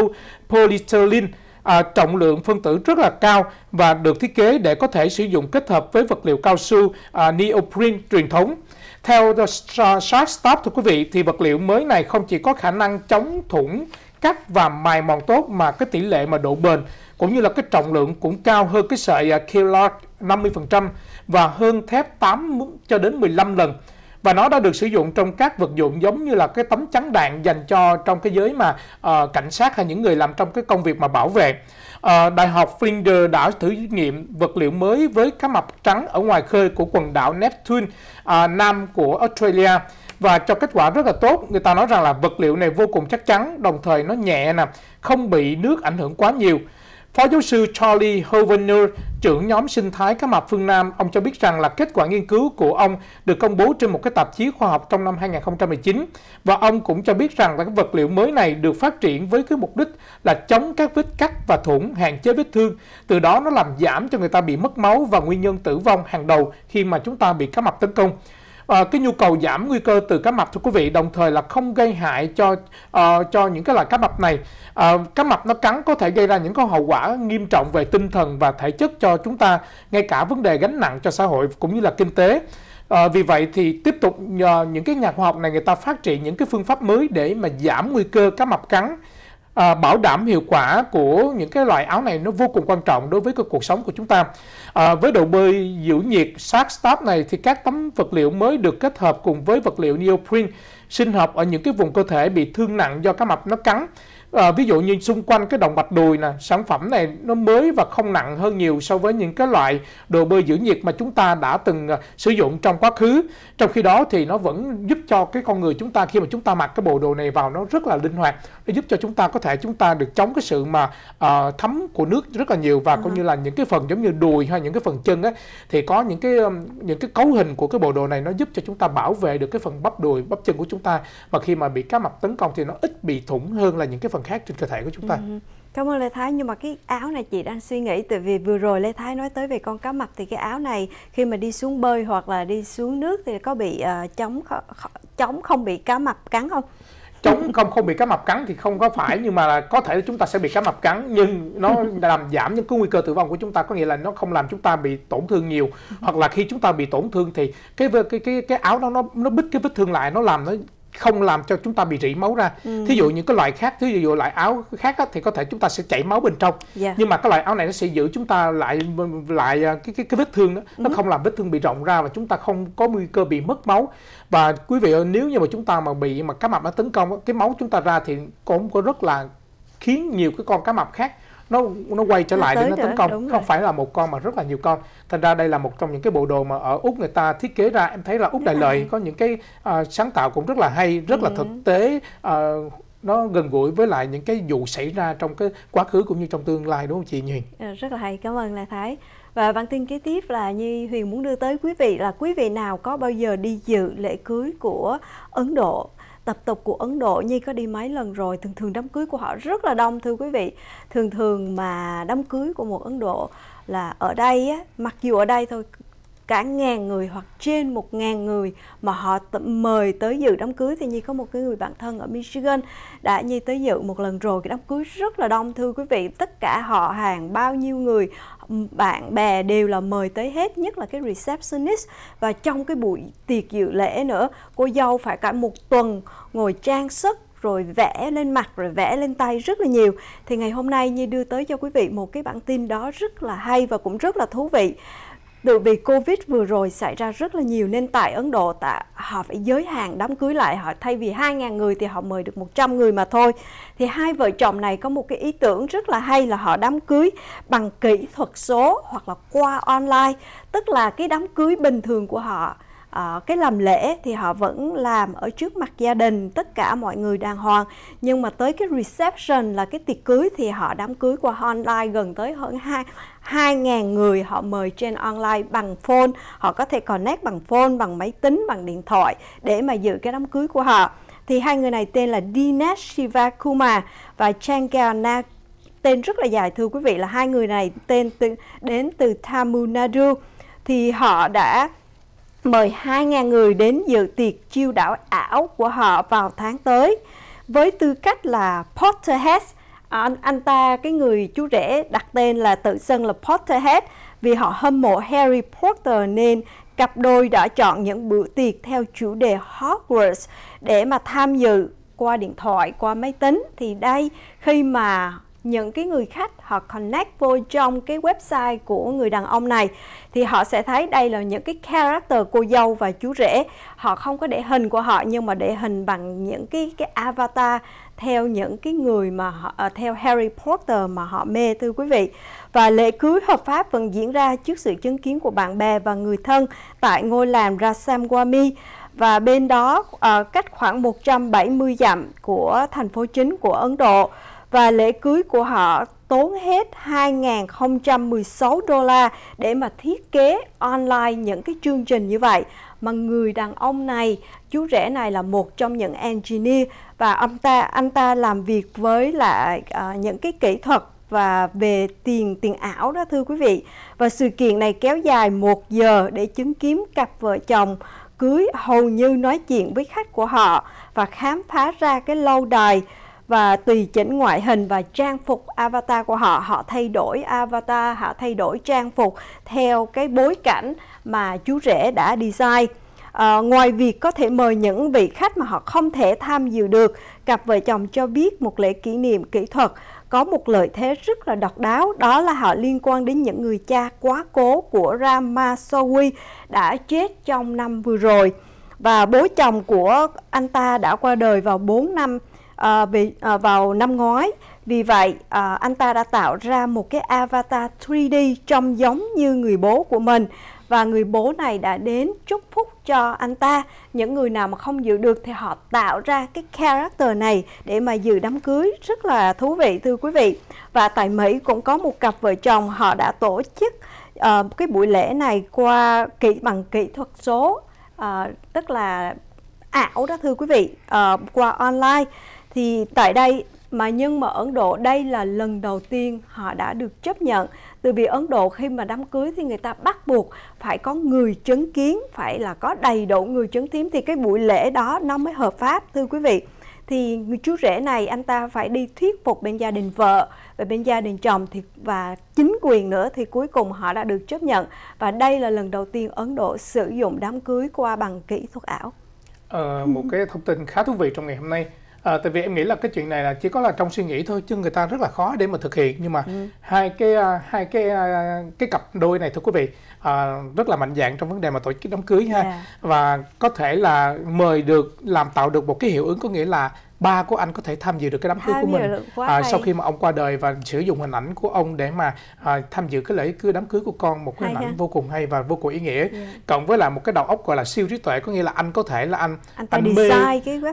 polystyrene à, trọng lượng phân tử rất là cao và được thiết kế để có thể sử dụng kết hợp với vật liệu cao su à, neoprene truyền thống. Theo The Shark Stop thưa quý vị thì vật liệu mới này không chỉ có khả năng chống thủng cắt và mài mòn tốt mà cái tỷ lệ mà độ bền cũng như là cái trọng lượng cũng cao hơn cái sợi à, Kevlar 50% và hơn thép 8 cho đến 15 lần và nó đã được sử dụng trong các vật dụng giống như là cái tấm chắn đạn dành cho trong cái giới mà uh, cảnh sát hay những người làm trong cái công việc mà bảo vệ. Uh, Đại học Flinders đã thử nghiệm vật liệu mới với cá mập trắng ở ngoài khơi của quần đảo Neptune uh, nam của Australia và cho kết quả rất là tốt. Người ta nói rằng là vật liệu này vô cùng chắc chắn, đồng thời nó nhẹ nè, không bị nước ảnh hưởng quá nhiều. Phó giáo sư Charlie Hovener trưởng nhóm sinh thái cá mập phương Nam, ông cho biết rằng là kết quả nghiên cứu của ông được công bố trên một cái tạp chí khoa học trong năm 2019 và ông cũng cho biết rằng là cái vật liệu mới này được phát triển với cái mục đích là chống các vết cắt và thủng, hạn chế vết thương, từ đó nó làm giảm cho người ta bị mất máu và nguyên nhân tử vong hàng đầu khi mà chúng ta bị cá mập tấn công. Ờ, cái nhu cầu giảm nguy cơ từ cá mập thưa quý vị đồng thời là không gây hại cho à, cho những cái loại cá mập này à, cá mập nó cắn có thể gây ra những cái hậu quả nghiêm trọng về tinh thần và thể chất cho chúng ta ngay cả vấn đề gánh nặng cho xã hội cũng như là kinh tế À, vì vậy thì tiếp tục nhờ những cái nhà khoa học này người ta phát triển những cái phương pháp mới để mà giảm nguy cơ cá mập cắn à, bảo đảm hiệu quả của những cái loại áo này nó vô cùng quan trọng đối với cái cuộc sống của chúng ta. À, với độ bơi giữ nhiệt sát stop này thì các tấm vật liệu mới được kết hợp cùng với vật liệu neoprene sinh học ở những cái vùng cơ thể bị thương nặng do cá mập nó cắn à, ví dụ như xung quanh cái động mạch đùi nè sản phẩm này nó mới và không nặng hơn nhiều so với những cái loại đồ bơi giữ nhiệt mà chúng ta đã từng uh, sử dụng trong quá khứ trong khi đó thì nó vẫn giúp cho cái con người chúng ta khi mà chúng ta mặc cái bộ đồ này vào nó rất là linh hoạt nó giúp cho chúng ta có thể chúng ta được chống cái sự mà uh, thấm của nước rất là nhiều và uh -huh. cũng như là những cái phần giống như đùi hay những cái phần chân ấy thì có những cái những cái cấu hình của cái bộ đồ này nó giúp cho chúng ta bảo vệ được cái phần bắp đùi bắp chân của chúng ta và khi mà bị cá mập tấn công thì nó ít bị thủng hơn là những cái phần phần khác trên cơ thể của chúng ta. Ừ. Cảm ơn Lê Thái nhưng mà cái áo này chị đang suy nghĩ từ vì vừa rồi Lê Thái nói tới về con cá mập thì cái áo này khi mà đi xuống bơi hoặc là đi xuống nước thì có bị uh, chống chống không bị cá mập cắn không? chống không không bị cá mập cắn thì không có phải nhưng mà là có thể chúng ta sẽ bị cá mập cắn nhưng nó làm giảm những cái nguy cơ tử vong của chúng ta có nghĩa là nó không làm chúng ta bị tổn thương nhiều ừ. hoặc là khi chúng ta bị tổn thương thì cái cái cái cái áo đó nó nó bít cái vết thương lại nó làm nó không làm cho chúng ta bị rỉ máu ra. Ừ. Thí dụ những cái loại khác, thí dụ loại áo khác á, thì có thể chúng ta sẽ chảy máu bên trong. Yeah. Dạ. Nhưng mà cái loại áo này nó sẽ giữ chúng ta lại lại à, cái cái, cái vết thương đó, nó ừ. không làm vết thương bị rộng ra và chúng ta không có nguy cơ bị mất máu. Và quý vị ơi, nếu như mà chúng ta mà bị mà cá mập nó tấn công, cái máu chúng ta ra thì cũng có rất là khiến nhiều cái con cá mập khác nó nó quay trở nó lại để nó tấn công không rồi. phải là một con mà rất là nhiều con thành ra đây là một trong những cái bộ đồ mà ở úc người ta thiết kế ra em thấy là úc đại lợi có những cái uh, sáng tạo cũng rất là hay rất là thực ừ. tế uh, nó gần gũi với lại những cái vụ xảy ra trong cái quá khứ cũng như trong tương lai đúng không chị Nhuyền? Ờ, rất là hay, cảm ơn là Thái. Và bản tin kế tiếp là như Huyền muốn đưa tới quý vị là quý vị nào có bao giờ đi dự lễ cưới của Ấn Độ tập tục của Ấn Độ Nhi có đi mấy lần rồi thường thường đám cưới của họ rất là đông thưa quý vị thường thường mà đám cưới của một Ấn Độ là ở đây á, mặc dù ở đây thôi cả ngàn người hoặc trên một ngàn người mà họ mời tới dự đám cưới thì Nhi có một cái người bạn thân ở Michigan đã Nhi tới dự một lần rồi cái đám cưới rất là đông thưa quý vị tất cả họ hàng bao nhiêu người bạn bè đều là mời tới hết nhất là cái receptionist và trong cái buổi tiệc dự lễ nữa cô dâu phải cả một tuần ngồi trang sức rồi vẽ lên mặt rồi vẽ lên tay rất là nhiều thì ngày hôm nay như đưa tới cho quý vị một cái bản tin đó rất là hay và cũng rất là thú vị từ vì covid vừa rồi xảy ra rất là nhiều nên tại Ấn Độ tại họ phải giới hạn đám cưới lại họ thay vì 2.000 người thì họ mời được 100 người mà thôi thì hai vợ chồng này có một cái ý tưởng rất là hay là họ đám cưới bằng kỹ thuật số hoặc là qua online tức là cái đám cưới bình thường của họ uh, cái làm lễ thì họ vẫn làm ở trước mặt gia đình tất cả mọi người đàng hoàng nhưng mà tới cái reception là cái tiệc cưới thì họ đám cưới qua online gần tới hơn hai 2.000 người họ mời trên online bằng phone, họ có thể connect bằng phone, bằng máy tính, bằng điện thoại để mà dự cái đám cưới của họ. Thì hai người này tên là Dinesh Shivakuma và Changa tên rất là dài thưa quý vị là hai người này tên từ, đến từ Tamil Nadu thì họ đã mời 2.000 người đến dự tiệc chiêu đảo ảo của họ vào tháng tới với tư cách là Potterhead. À, anh ta, cái người chú rể đặt tên là tự xưng là Potterhead vì họ hâm mộ Harry Potter nên cặp đôi đã chọn những bữa tiệc theo chủ đề Hogwarts để mà tham dự qua điện thoại, qua máy tính. Thì đây, khi mà những cái người khách họ connect vô trong cái website của người đàn ông này thì họ sẽ thấy đây là những cái character cô dâu và chú rể họ không có để hình của họ nhưng mà để hình bằng những cái cái avatar theo những cái người mà họ, ờ, theo Harry Potter mà họ mê thưa quý vị và lễ cưới hợp pháp vẫn diễn ra trước sự chứng kiến của bạn bè và người thân tại ngôi làng Rasamwamy và bên đó ờ, cách khoảng 170 dặm của thành phố chính của Ấn Độ và lễ cưới của họ tốn hết 2.016 đô la để mà thiết kế online những cái chương trình như vậy mà người đàn ông này chú rể này là một trong những engineer và ông ta anh ta làm việc với lại à, những cái kỹ thuật và về tiền tiền ảo đó thưa quý vị và sự kiện này kéo dài một giờ để chứng kiến cặp vợ chồng cưới hầu như nói chuyện với khách của họ và khám phá ra cái lâu đài và tùy chỉnh ngoại hình và trang phục avatar của họ họ thay đổi avatar họ thay đổi trang phục theo cái bối cảnh mà chú rể đã design À, ngoài việc có thể mời những vị khách mà họ không thể tham dự được, cặp vợ chồng cho biết một lễ kỷ niệm kỹ thuật có một lợi thế rất là độc đáo đó là họ liên quan đến những người cha quá cố của Rama Sowi đã chết trong năm vừa rồi và bố chồng của anh ta đã qua đời vào 4 năm Ờ, về, à, ờ, vào năm ngoái. Vì vậy, à, anh ta đã tạo ra một cái avatar 3D trông giống như người bố của mình và người bố này đã đến chúc phúc cho anh ta. Những người nào mà không dự được thì họ tạo ra cái character này để mà dự đám cưới rất là thú vị thưa quý vị. Và tại Mỹ cũng có một cặp vợ chồng họ đã tổ chức uh, cái buổi lễ này qua kỹ bằng kỹ thuật số uh, tức là ảo đó thưa quý vị uh, qua online thì tại đây mà nhưng mà Ấn Độ đây là lần đầu tiên họ đã được chấp nhận từ vì Ấn Độ khi mà đám cưới thì người ta bắt buộc phải có người chứng kiến phải là có đầy đủ người chứng kiến thì cái buổi lễ đó nó mới hợp pháp thưa quý vị thì người chú rể này anh ta phải đi thuyết phục bên gia đình vợ và bên gia đình chồng thì và chính quyền nữa thì cuối cùng họ đã được chấp nhận và đây là lần đầu tiên Ấn Độ sử dụng đám cưới qua bằng kỹ thuật ảo. À, một cái thông tin khá thú vị trong ngày hôm nay À, tại vì em nghĩ là cái chuyện này là chỉ có là trong suy nghĩ thôi chứ người ta rất là khó để mà thực hiện nhưng mà ừ. hai cái à, hai cái à, cái cặp đôi này thưa quý vị à, rất là mạnh dạng trong vấn đề mà tổ chức đám cưới ha yeah. Dạ. và có thể là mời được làm tạo được một cái hiệu ứng có nghĩa là ba của anh có thể tham dự được cái đám cưới của mình à, sau khi mà ông qua đời và sử dụng hình ảnh của ông để mà à, tham dự cái lễ cưới đám cưới của con một cái hình ảnh vô cùng hay và vô cùng ý nghĩa yeah. Dạ. cộng với là một cái đầu óc gọi là siêu trí tuệ có nghĩa là anh có thể là anh anh, anh mê cái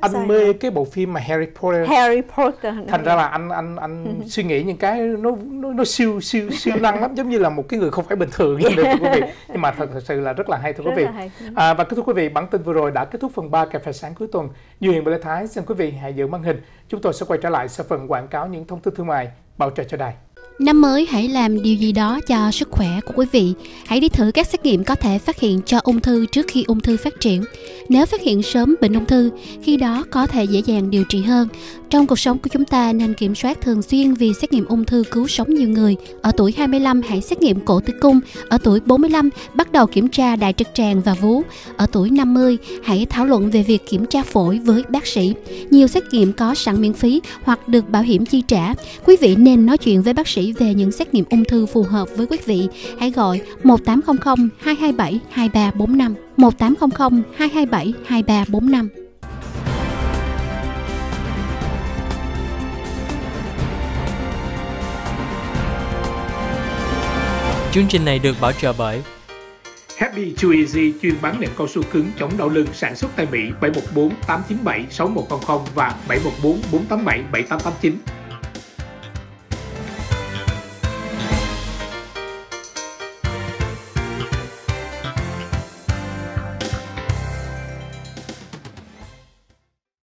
anh mê này. cái bộ phim mà Harry Potter Harry Potter thành ra là anh anh anh suy nghĩ những cái nó nó, nó siêu siêu siêu năng lắm giống như là một cái người không phải bình thường yeah. Dạ. thưa quý vị nhưng mà thật, thật sự là rất là hay thưa rất quý vị à, và thưa quý vị bản tin vừa rồi đã kết thúc phần 3 cà phê sáng cuối tuần như hiện Lê Thái xin quý vị hãy giữa màn hình. Chúng tôi sẽ quay trở lại sau phần quảng cáo những thông tin thương mại bảo trợ cho đài. Năm mới hãy làm điều gì đó cho sức khỏe của quý vị. Hãy đi thử các xét nghiệm có thể phát hiện cho ung thư trước khi ung thư phát triển. Nếu phát hiện sớm bệnh ung thư, khi đó có thể dễ dàng điều trị hơn. Trong cuộc sống của chúng ta nên kiểm soát thường xuyên vì xét nghiệm ung thư cứu sống nhiều người. Ở tuổi 25 hãy xét nghiệm cổ tử cung, ở tuổi 45 bắt đầu kiểm tra đại trực tràng và vú, ở tuổi 50 hãy thảo luận về việc kiểm tra phổi với bác sĩ. Nhiều xét nghiệm có sẵn miễn phí hoặc được bảo hiểm chi trả. Quý vị nên nói chuyện với bác sĩ về những xét nghiệm ung thư phù hợp với quý vị, hãy gọi 1800 227 2345 1800 227 2345. Chương trình này được bảo trợ bởi Happy 2 Easy chuyên bán nệm cao su cứng chống đau lưng sản xuất tại Mỹ 714 897 6100 và 714 487 7889.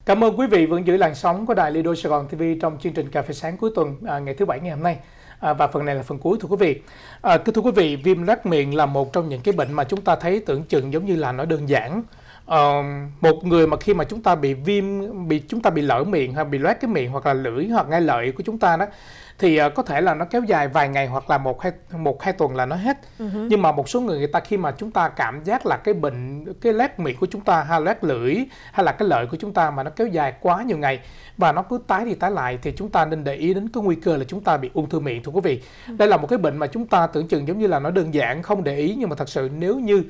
Cảm ơn quý vị vẫn giữ làn sóng của Đài Lido Sài Gòn TV trong chương trình Cà phê sáng cuối tuần à, ngày thứ bảy ngày hôm nay. À, và phần này là phần cuối thưa quý vị. À, thưa quý vị, viêm lát miệng là một trong những cái bệnh mà chúng ta thấy tưởng chừng giống như là nó đơn giản. À, một người mà khi mà chúng ta bị viêm, bị chúng ta bị lở miệng hay bị loét cái miệng hoặc là lưỡi hoặc ngay lợi của chúng ta đó thì uh, có thể là nó kéo dài vài ngày hoặc là một hai một hai tuần là nó hết uh-huh. nhưng mà một số người người ta khi mà chúng ta cảm giác là cái bệnh cái lét miệng của chúng ta hay lét lưỡi hay là cái lợi của chúng ta mà nó kéo dài quá nhiều ngày và nó cứ tái thì tái lại thì chúng ta nên để ý đến cái nguy cơ là chúng ta bị ung thư miệng thưa quý vị uh-huh. đây là một cái bệnh mà chúng ta tưởng chừng giống như là nó đơn giản không để ý nhưng mà thật sự nếu như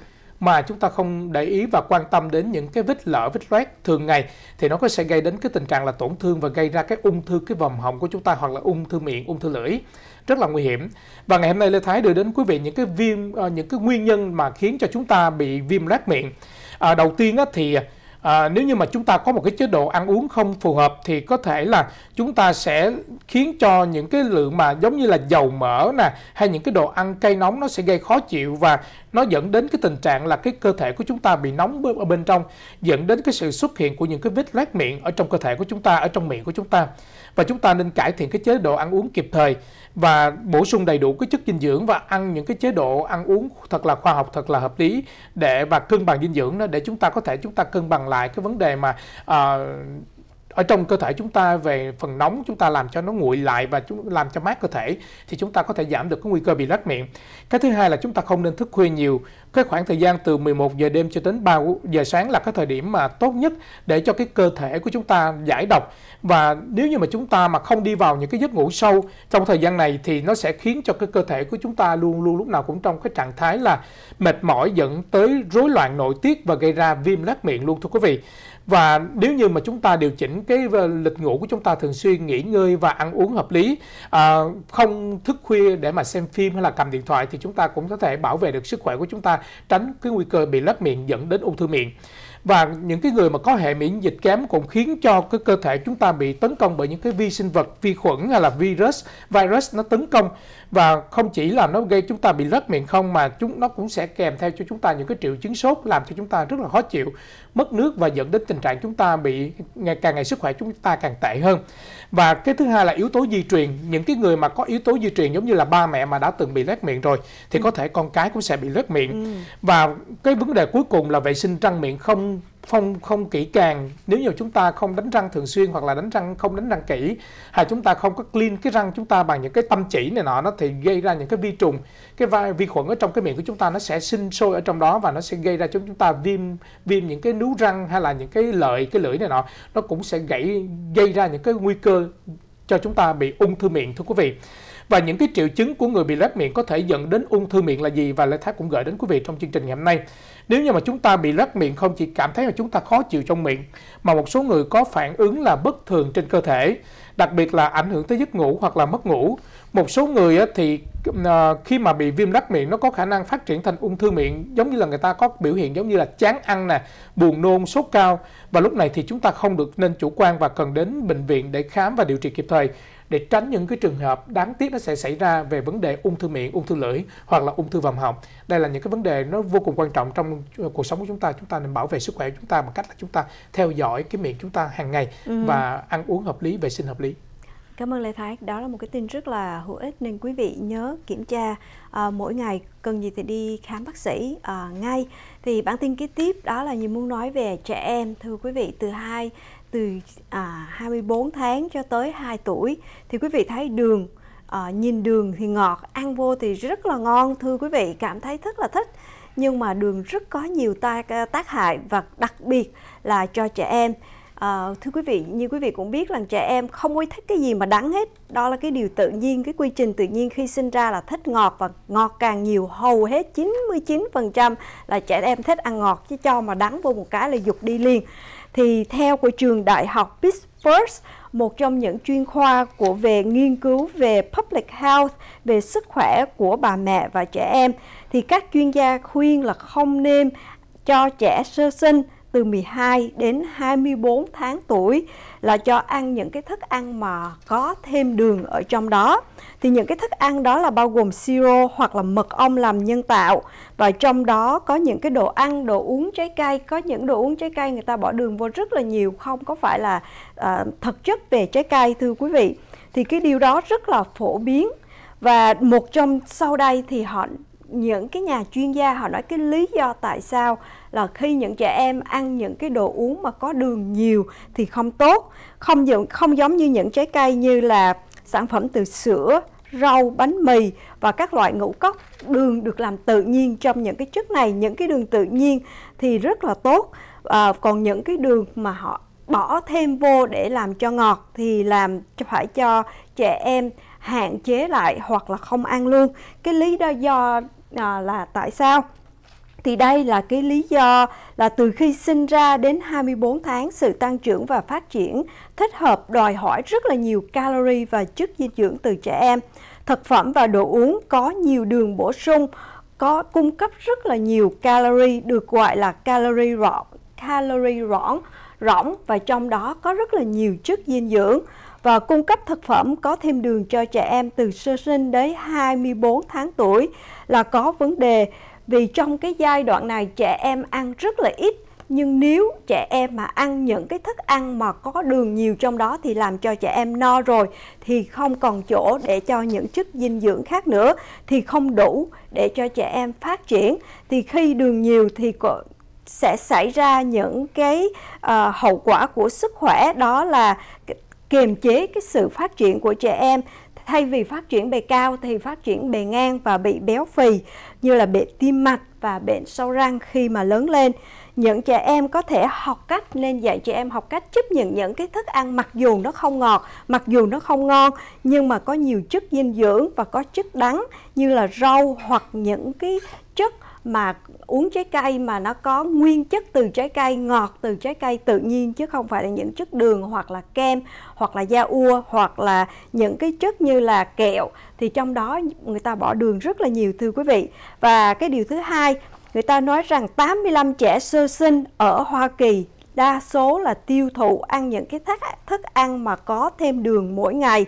mà chúng ta không để ý và quan tâm đến những cái vết lở vết loét thường ngày thì nó có sẽ gây đến cái tình trạng là tổn thương và gây ra cái ung thư cái vòm họng của chúng ta hoặc là ung thư miệng ung thư lưỡi rất là nguy hiểm và ngày hôm nay lê thái đưa đến quý vị những cái viêm ờ, những cái nguyên nhân mà khiến cho chúng ta bị viêm loét miệng à, đầu tiên thì à, nếu như mà chúng ta có một cái chế độ ăn uống không phù hợp thì có thể là chúng ta sẽ khiến cho những cái lượng mà giống như là dầu mỡ nè hay những cái đồ ăn cay nóng nó sẽ gây khó chịu và nó dẫn đến cái tình trạng là cái cơ thể của chúng ta bị nóng ở bên trong dẫn đến cái sự xuất hiện của những cái vết loét miệng ở trong cơ thể của chúng ta ở trong miệng của chúng ta và chúng ta nên cải thiện cái chế độ ăn uống kịp thời và bổ sung đầy đủ cái chất dinh dưỡng và ăn những cái chế độ ăn uống thật là khoa học thật là hợp lý để và cân bằng dinh dưỡng đó để chúng ta có thể chúng ta cân bằng lại cái vấn đề mà à, ở trong cơ thể chúng ta về phần nóng chúng ta làm cho nó nguội lại và chúng làm cho mát cơ thể thì chúng ta có thể giảm được cái nguy cơ bị lách miệng cái thứ hai là chúng ta không nên thức khuya nhiều cái khoảng thời gian từ 11 giờ đêm cho đến 3 giờ sáng là cái thời điểm mà tốt nhất để cho cái cơ thể của chúng ta giải độc và nếu như mà chúng ta mà không đi vào những cái giấc ngủ sâu trong thời gian này thì nó sẽ khiến cho cái cơ thể của chúng ta luôn luôn lúc nào cũng trong cái trạng thái là mệt mỏi dẫn tới rối loạn nội tiết và gây ra viêm lát miệng luôn thưa quý vị và nếu như mà chúng ta điều chỉnh cái ờ, lịch ngủ của chúng ta thường xuyên nghỉ ngơi và ăn uống hợp lý à, không thức khuya để mà xem phim hay là cầm điện thoại thì chúng ta cũng có thể bảo vệ được sức khỏe của chúng ta tránh cái nguy cơ bị lấp miệng dẫn đến ung thư miệng và những cái người mà có hệ miễn dịch kém cũng khiến cho cái cơ thể chúng ta bị tấn công bởi những cái vi sinh vật vi khuẩn hay là virus virus nó tấn công và không chỉ là nó gây chúng ta bị lất miệng không mà chúng nó cũng sẽ kèm theo cho chúng ta những cái triệu chứng sốt làm cho chúng ta rất là khó chịu mất nước và dẫn đến tình trạng chúng ta bị ngày càng ngày sức khỏe chúng ta càng tệ hơn và cái thứ hai là yếu tố di truyền những cái người mà có yếu tố di truyền giống như là ba mẹ mà đã từng bị lét miệng rồi thì có ừ. thể con cái cũng sẽ bị lét miệng ừ. và cái vấn đề cuối cùng là vệ sinh răng miệng không không không kỹ càng nếu như chúng ta không đánh răng thường xuyên hoặc là đánh răng không đánh răng kỹ hay chúng ta không có clean cái răng chúng ta bằng những cái tâm chỉ này nọ nó thì gây ra những cái vi trùng cái vai vi khuẩn ở trong cái miệng của chúng ta nó sẽ sinh sôi ở trong đó và nó sẽ gây ra cho chúng ta viêm viêm những cái nú răng hay là những cái lợi cái lưỡi này nọ nó cũng sẽ gãy gây ra những cái nguy cơ cho chúng ta bị ung thư miệng thưa quý vị và những cái triệu chứng của người bị loét miệng có thể dẫn đến ung thư miệng là gì và Lê Thái cũng gửi đến quý vị trong chương trình ngày hôm nay nếu như mà chúng ta bị rắc miệng không chỉ cảm thấy là chúng ta khó chịu trong miệng mà một số người có phản ứng là bất thường trên cơ thể, đặc biệt là ảnh hưởng tới giấc ngủ hoặc là mất ngủ. Một số người thì ờ, khi mà bị viêm rắc miệng nó có khả năng phát triển thành ung thư miệng giống như là người ta có biểu hiện giống như là chán ăn nè, buồn nôn, sốt cao và lúc này thì chúng ta không được nên chủ quan và cần đến bệnh viện để khám và điều trị kịp thời để tránh những cái trường hợp đáng tiếc nó sẽ xảy ra về vấn đề ung thư miệng, ung thư lưỡi hoặc là ung thư vòm họng. Đây là những cái vấn đề nó vô cùng quan trọng trong ờ, cuộc sống của chúng ta. Chúng ta nên bảo vệ sức khỏe của chúng ta bằng cách là chúng ta theo dõi cái miệng chúng ta hàng ngày ừ. và ăn uống hợp lý, vệ sinh hợp lý. Cảm ơn Lê Thái, đó là một cái tin rất là hữu ích nên quý vị nhớ kiểm tra à, mỗi ngày cần gì thì đi khám bác sĩ à, ngay. Thì bản tin kế tiếp đó là Nhi muốn nói về trẻ em, thưa quý vị từ 2 từ à, 24 tháng cho tới 2 tuổi thì quý vị thấy đường à, nhìn đường thì ngọt ăn vô thì rất là ngon thưa quý vị cảm thấy rất là thích nhưng mà đường rất có nhiều tác, tác hại và đặc biệt là cho trẻ em à, thưa quý vị như quý vị cũng biết là trẻ em không có thích cái gì mà đắng hết đó là cái điều tự nhiên cái quy trình tự nhiên khi sinh ra là thích ngọt và ngọt càng nhiều hầu hết 99% là trẻ em thích ăn ngọt chứ cho mà đắng vô một cái là dục đi liền thì theo của trường đại học Pittsburgh một trong những chuyên khoa của về nghiên cứu về public health về sức khỏe của bà mẹ và trẻ em thì các chuyên gia khuyên là không nên cho trẻ sơ sinh từ 12 đến 24 tháng tuổi là cho ăn những cái thức ăn mà có thêm đường ở trong đó. Thì những cái thức ăn đó là bao gồm siro hoặc là mật ong làm nhân tạo và trong đó có những cái đồ ăn, đồ uống trái cây, có những đồ uống trái cây người ta bỏ đường vô rất là nhiều không có phải là à, thực chất về trái cây thưa quý vị. Thì cái điều đó rất là phổ biến và một trong sau đây thì họ những cái nhà chuyên gia họ nói cái lý do tại sao là khi những trẻ em ăn những cái đồ uống mà có đường nhiều thì không tốt không giống, không giống như những trái cây như là sản phẩm từ sữa rau bánh mì và các loại ngũ cốc đường được làm tự nhiên trong những cái chất này những cái đường tự nhiên thì rất là tốt à, còn những cái đường mà họ bỏ thêm vô để làm cho ngọt thì làm phải cho trẻ em hạn chế lại hoặc là không ăn luôn cái lý do do à, là tại sao thì đây là cái lý do là từ khi sinh ra đến 24 tháng sự tăng trưởng và phát triển thích hợp đòi hỏi rất là nhiều calorie và chất dinh dưỡng từ trẻ em. Thực phẩm và đồ uống có nhiều đường bổ sung có cung cấp rất là nhiều calorie được gọi là calorie rỗng, calorie rỗng, rỗng và trong đó có rất là nhiều chất dinh dưỡng và cung cấp thực phẩm có thêm đường cho trẻ em từ sơ sinh đến 24 tháng tuổi là có vấn đề vì trong cái giai đoạn này trẻ em ăn rất là ít nhưng nếu trẻ em mà ăn những cái thức ăn mà có đường nhiều trong đó thì làm cho trẻ em no rồi thì không còn chỗ để cho những chất dinh dưỡng khác nữa thì không đủ để cho trẻ em phát triển thì khi đường nhiều thì sẽ xảy ra những cái uh, hậu quả của sức khỏe đó là kiềm chế cái sự phát triển của trẻ em thay vì phát triển bề cao thì phát triển bề ngang và bị béo phì như là bệnh tim mạch và bệnh sâu răng khi mà lớn lên những trẻ em có thể học cách nên dạy trẻ em học cách chấp nhận những cái thức ăn mặc dù nó không ngọt mặc dù nó không ngon nhưng mà có nhiều chất dinh dưỡng và có chất đắng như là rau hoặc những cái chất mà uống trái cây mà nó có nguyên chất từ trái cây ngọt từ trái cây tự nhiên chứ không phải là những chất đường hoặc là kem hoặc là da ua hoặc là những cái chất như là kẹo thì trong đó người ta bỏ đường rất là nhiều thưa quý vị và cái điều thứ hai người ta nói rằng 85 trẻ sơ sinh ở Hoa Kỳ đa số là tiêu thụ ăn những cái thức ăn mà có thêm đường mỗi ngày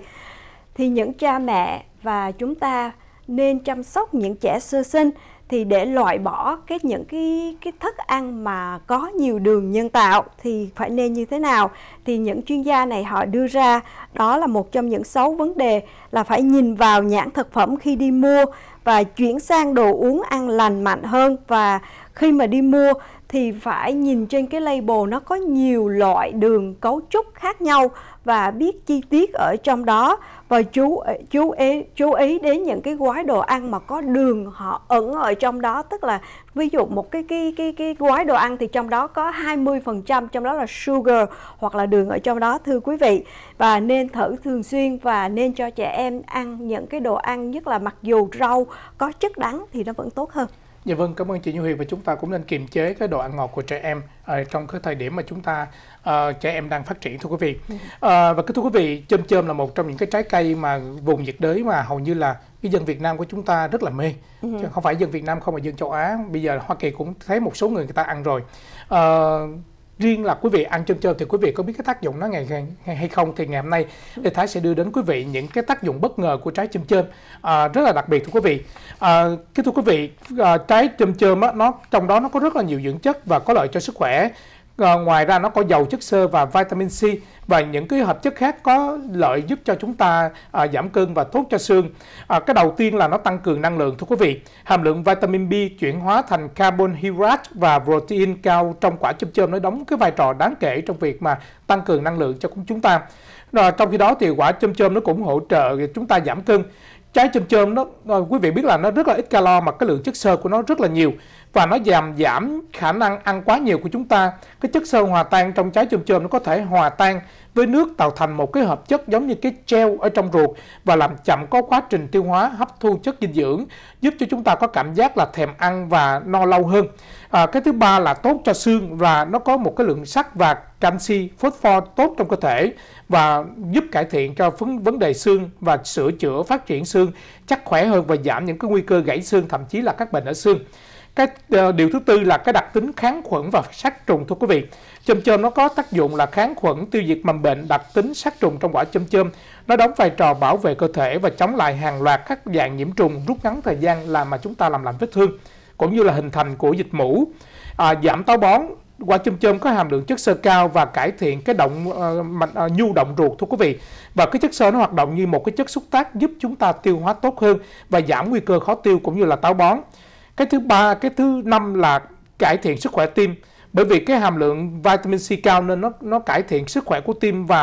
thì những cha mẹ và chúng ta nên chăm sóc những trẻ sơ sinh thì để loại bỏ cái những cái cái thức ăn mà có nhiều đường nhân tạo thì phải nên như thế nào thì những chuyên gia này họ đưa ra đó là một trong những sáu vấn đề là phải nhìn vào nhãn thực phẩm khi đi mua và chuyển sang đồ uống ăn lành mạnh hơn và khi mà đi mua thì phải nhìn trên cái label nó có nhiều loại đường cấu trúc khác nhau và biết chi tiết ở trong đó và chú chú ý chú ý đến những cái gói đồ ăn mà có đường họ ẩn ở trong đó tức là ví dụ một cái cái cái cái gói đồ ăn thì trong đó có 20% trong đó là sugar hoặc là đường ở trong đó thưa quý vị và nên thử thường xuyên và nên cho trẻ em ăn những cái đồ ăn nhất là mặc dù rau có chất đắng thì nó vẫn tốt hơn Dạ vâng, cảm ơn chị Như Huyền và chúng ta cũng nên kiềm chế cái độ ăn ngọt của trẻ em ở à, trong cái thời điểm mà chúng ta uh, trẻ em đang phát triển thưa quý vị. Uh, và cái thưa quý vị, chôm chôm là một trong những cái trái cây mà vùng nhiệt đới mà hầu như là cái dân Việt Nam của chúng ta rất là mê. Ừ. Chứ không phải dân Việt Nam không mà dân châu Á, bây giờ Hoa Kỳ cũng thấy một số người người ta ăn rồi. Uh, riêng là quý vị ăn chôm chôm thì quý vị có biết cái tác dụng nó ngày, ngày hay không thì ngày hôm nay Lê Thái sẽ đưa đến quý vị những cái tác dụng bất ngờ của trái chôm chôm à, rất là đặc biệt thưa quý vị à, cái thưa quý vị à, trái chôm chôm nó trong đó nó có rất là nhiều dưỡng chất và có lợi cho sức khỏe Ờ, ngoài ra nó có dầu chất xơ và vitamin C và những cái hợp chất khác có lợi giúp cho chúng ta à, giảm cân và tốt cho xương. À, cái đầu tiên là nó tăng cường năng lượng thưa quý vị. Hàm lượng vitamin B chuyển hóa thành carbohydrate và protein cao trong quả chôm chôm nó đóng cái vai trò đáng kể trong việc mà tăng cường năng lượng cho chúng ta. Rồi, trong khi đó thì quả chôm chôm nó cũng hỗ trợ chúng ta giảm cân trái chôm chôm đó ờ, quý vị biết là nó rất là ít calo mà cái lượng chất xơ của nó rất là nhiều và nó giảm giảm khả năng ăn quá nhiều của chúng ta cái chất xơ hòa tan trong trái chôm chôm nó có thể hòa tan với nước tạo thành một cái hợp chất giống như cái gel ở trong ruột và làm chậm có quá trình tiêu hóa hấp thu chất dinh dưỡng giúp cho chúng ta có cảm giác là thèm ăn và no lâu hơn à, cái thứ ba là tốt cho xương và nó có một cái lượng sắt và canxi phosphor tốt trong cơ thể và giúp cải thiện cho vấn vấn đề xương và sửa chữa phát triển xương chắc khỏe hơn và giảm những cái nguy cơ gãy xương thậm chí là các bệnh ở xương cái ờ, điều thứ tư là cái đặc tính kháng khuẩn và sát trùng thưa quý vị chôm chôm nó có tác dụng là kháng khuẩn tiêu diệt mầm bệnh đặc tính sát trùng trong quả chôm chôm nó đóng vai trò bảo vệ cơ thể và chống lại hàng loạt các dạng nhiễm trùng rút ngắn thời gian làm mà chúng ta làm lành vết thương cũng như là hình thành của dịch mũ à, giảm táo bón quả chôm chôm có hàm lượng chất xơ cao và cải thiện cái động uh, nhu động ruột thưa quý vị và cái chất xơ nó hoạt động như một cái chất xúc tác giúp chúng ta tiêu hóa tốt hơn và giảm nguy cơ khó tiêu cũng như là táo bón cái thứ ba, cái thứ năm là cải thiện sức khỏe tim bởi vì cái hàm lượng vitamin C cao nên nó nó cải thiện sức khỏe của tim và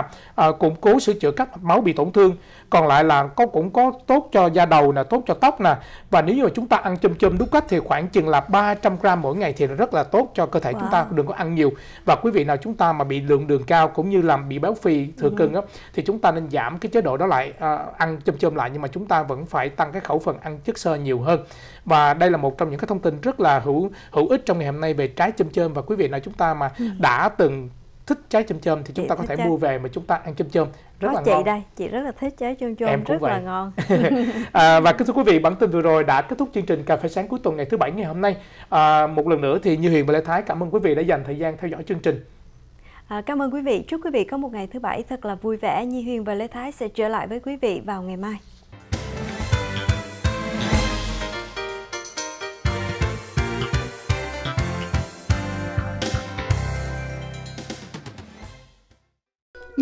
uh, củng cố sửa chữa các mạch máu bị tổn thương còn lại là có cũng có tốt cho da đầu nè tốt cho tóc nè và nếu như mà chúng ta ăn chôm chôm đúng cách thì khoảng chừng là 300 gram mỗi ngày thì rất là tốt cho cơ thể wow. chúng ta đừng có ăn nhiều và quý vị nào chúng ta mà bị lượng đường cao cũng như làm bị béo phì thừa ừ. cân á thì chúng ta nên giảm cái chế độ đó lại à, ăn chôm chôm lại nhưng mà chúng ta vẫn phải tăng cái khẩu phần ăn chất xơ nhiều hơn và đây là một trong những cái thông tin rất là hữu hữu ích trong ngày hôm nay về trái chôm chôm và quý vị nào chúng ta mà ừ. đã từng thích trái chôm chôm thì chúng chị ta có thể trái. mua về mà chúng ta ăn chôm chôm rất có là chị ngon. đây chị rất là thích trái chôm chôm em rất vậy. là ngon à, và kính thưa quý vị bản tin vừa rồi đã kết thúc chương trình cà phê sáng cuối tuần ngày thứ bảy ngày hôm nay à, một lần nữa thì như Huyền và Lê Thái cảm ơn quý vị đã dành thời gian theo dõi chương trình À, cảm ơn quý vị. Chúc quý vị có một ngày thứ bảy thật là vui vẻ. Nhi Huyền và Lê Thái sẽ trở lại với quý vị vào ngày mai.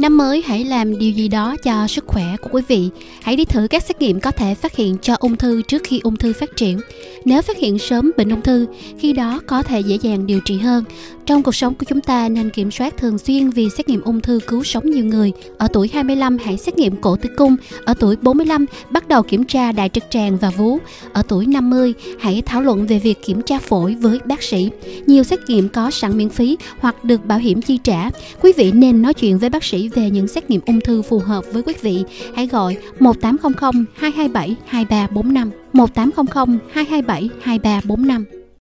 Năm mới hãy làm điều gì đó cho sức khỏe của quý vị. Hãy đi thử các xét nghiệm có thể phát hiện cho ung thư trước khi ung thư phát triển. Nếu phát hiện sớm bệnh ung thư, khi đó có thể dễ dàng điều trị hơn. Trong cuộc sống của chúng ta nên kiểm soát thường xuyên vì xét nghiệm ung thư cứu sống nhiều người. Ở tuổi 25 hãy xét nghiệm cổ tử cung, ở tuổi 45 bắt đầu kiểm tra đại trực tràng và vú, ở tuổi 50 hãy thảo luận về việc kiểm tra phổi với bác sĩ. Nhiều xét nghiệm có sẵn miễn phí hoặc được bảo hiểm chi trả. Quý vị nên nói chuyện với bác sĩ về những xét nghiệm ung thư phù hợp với quý vị, hãy gọi 1800 227 2345 1800 227 2345.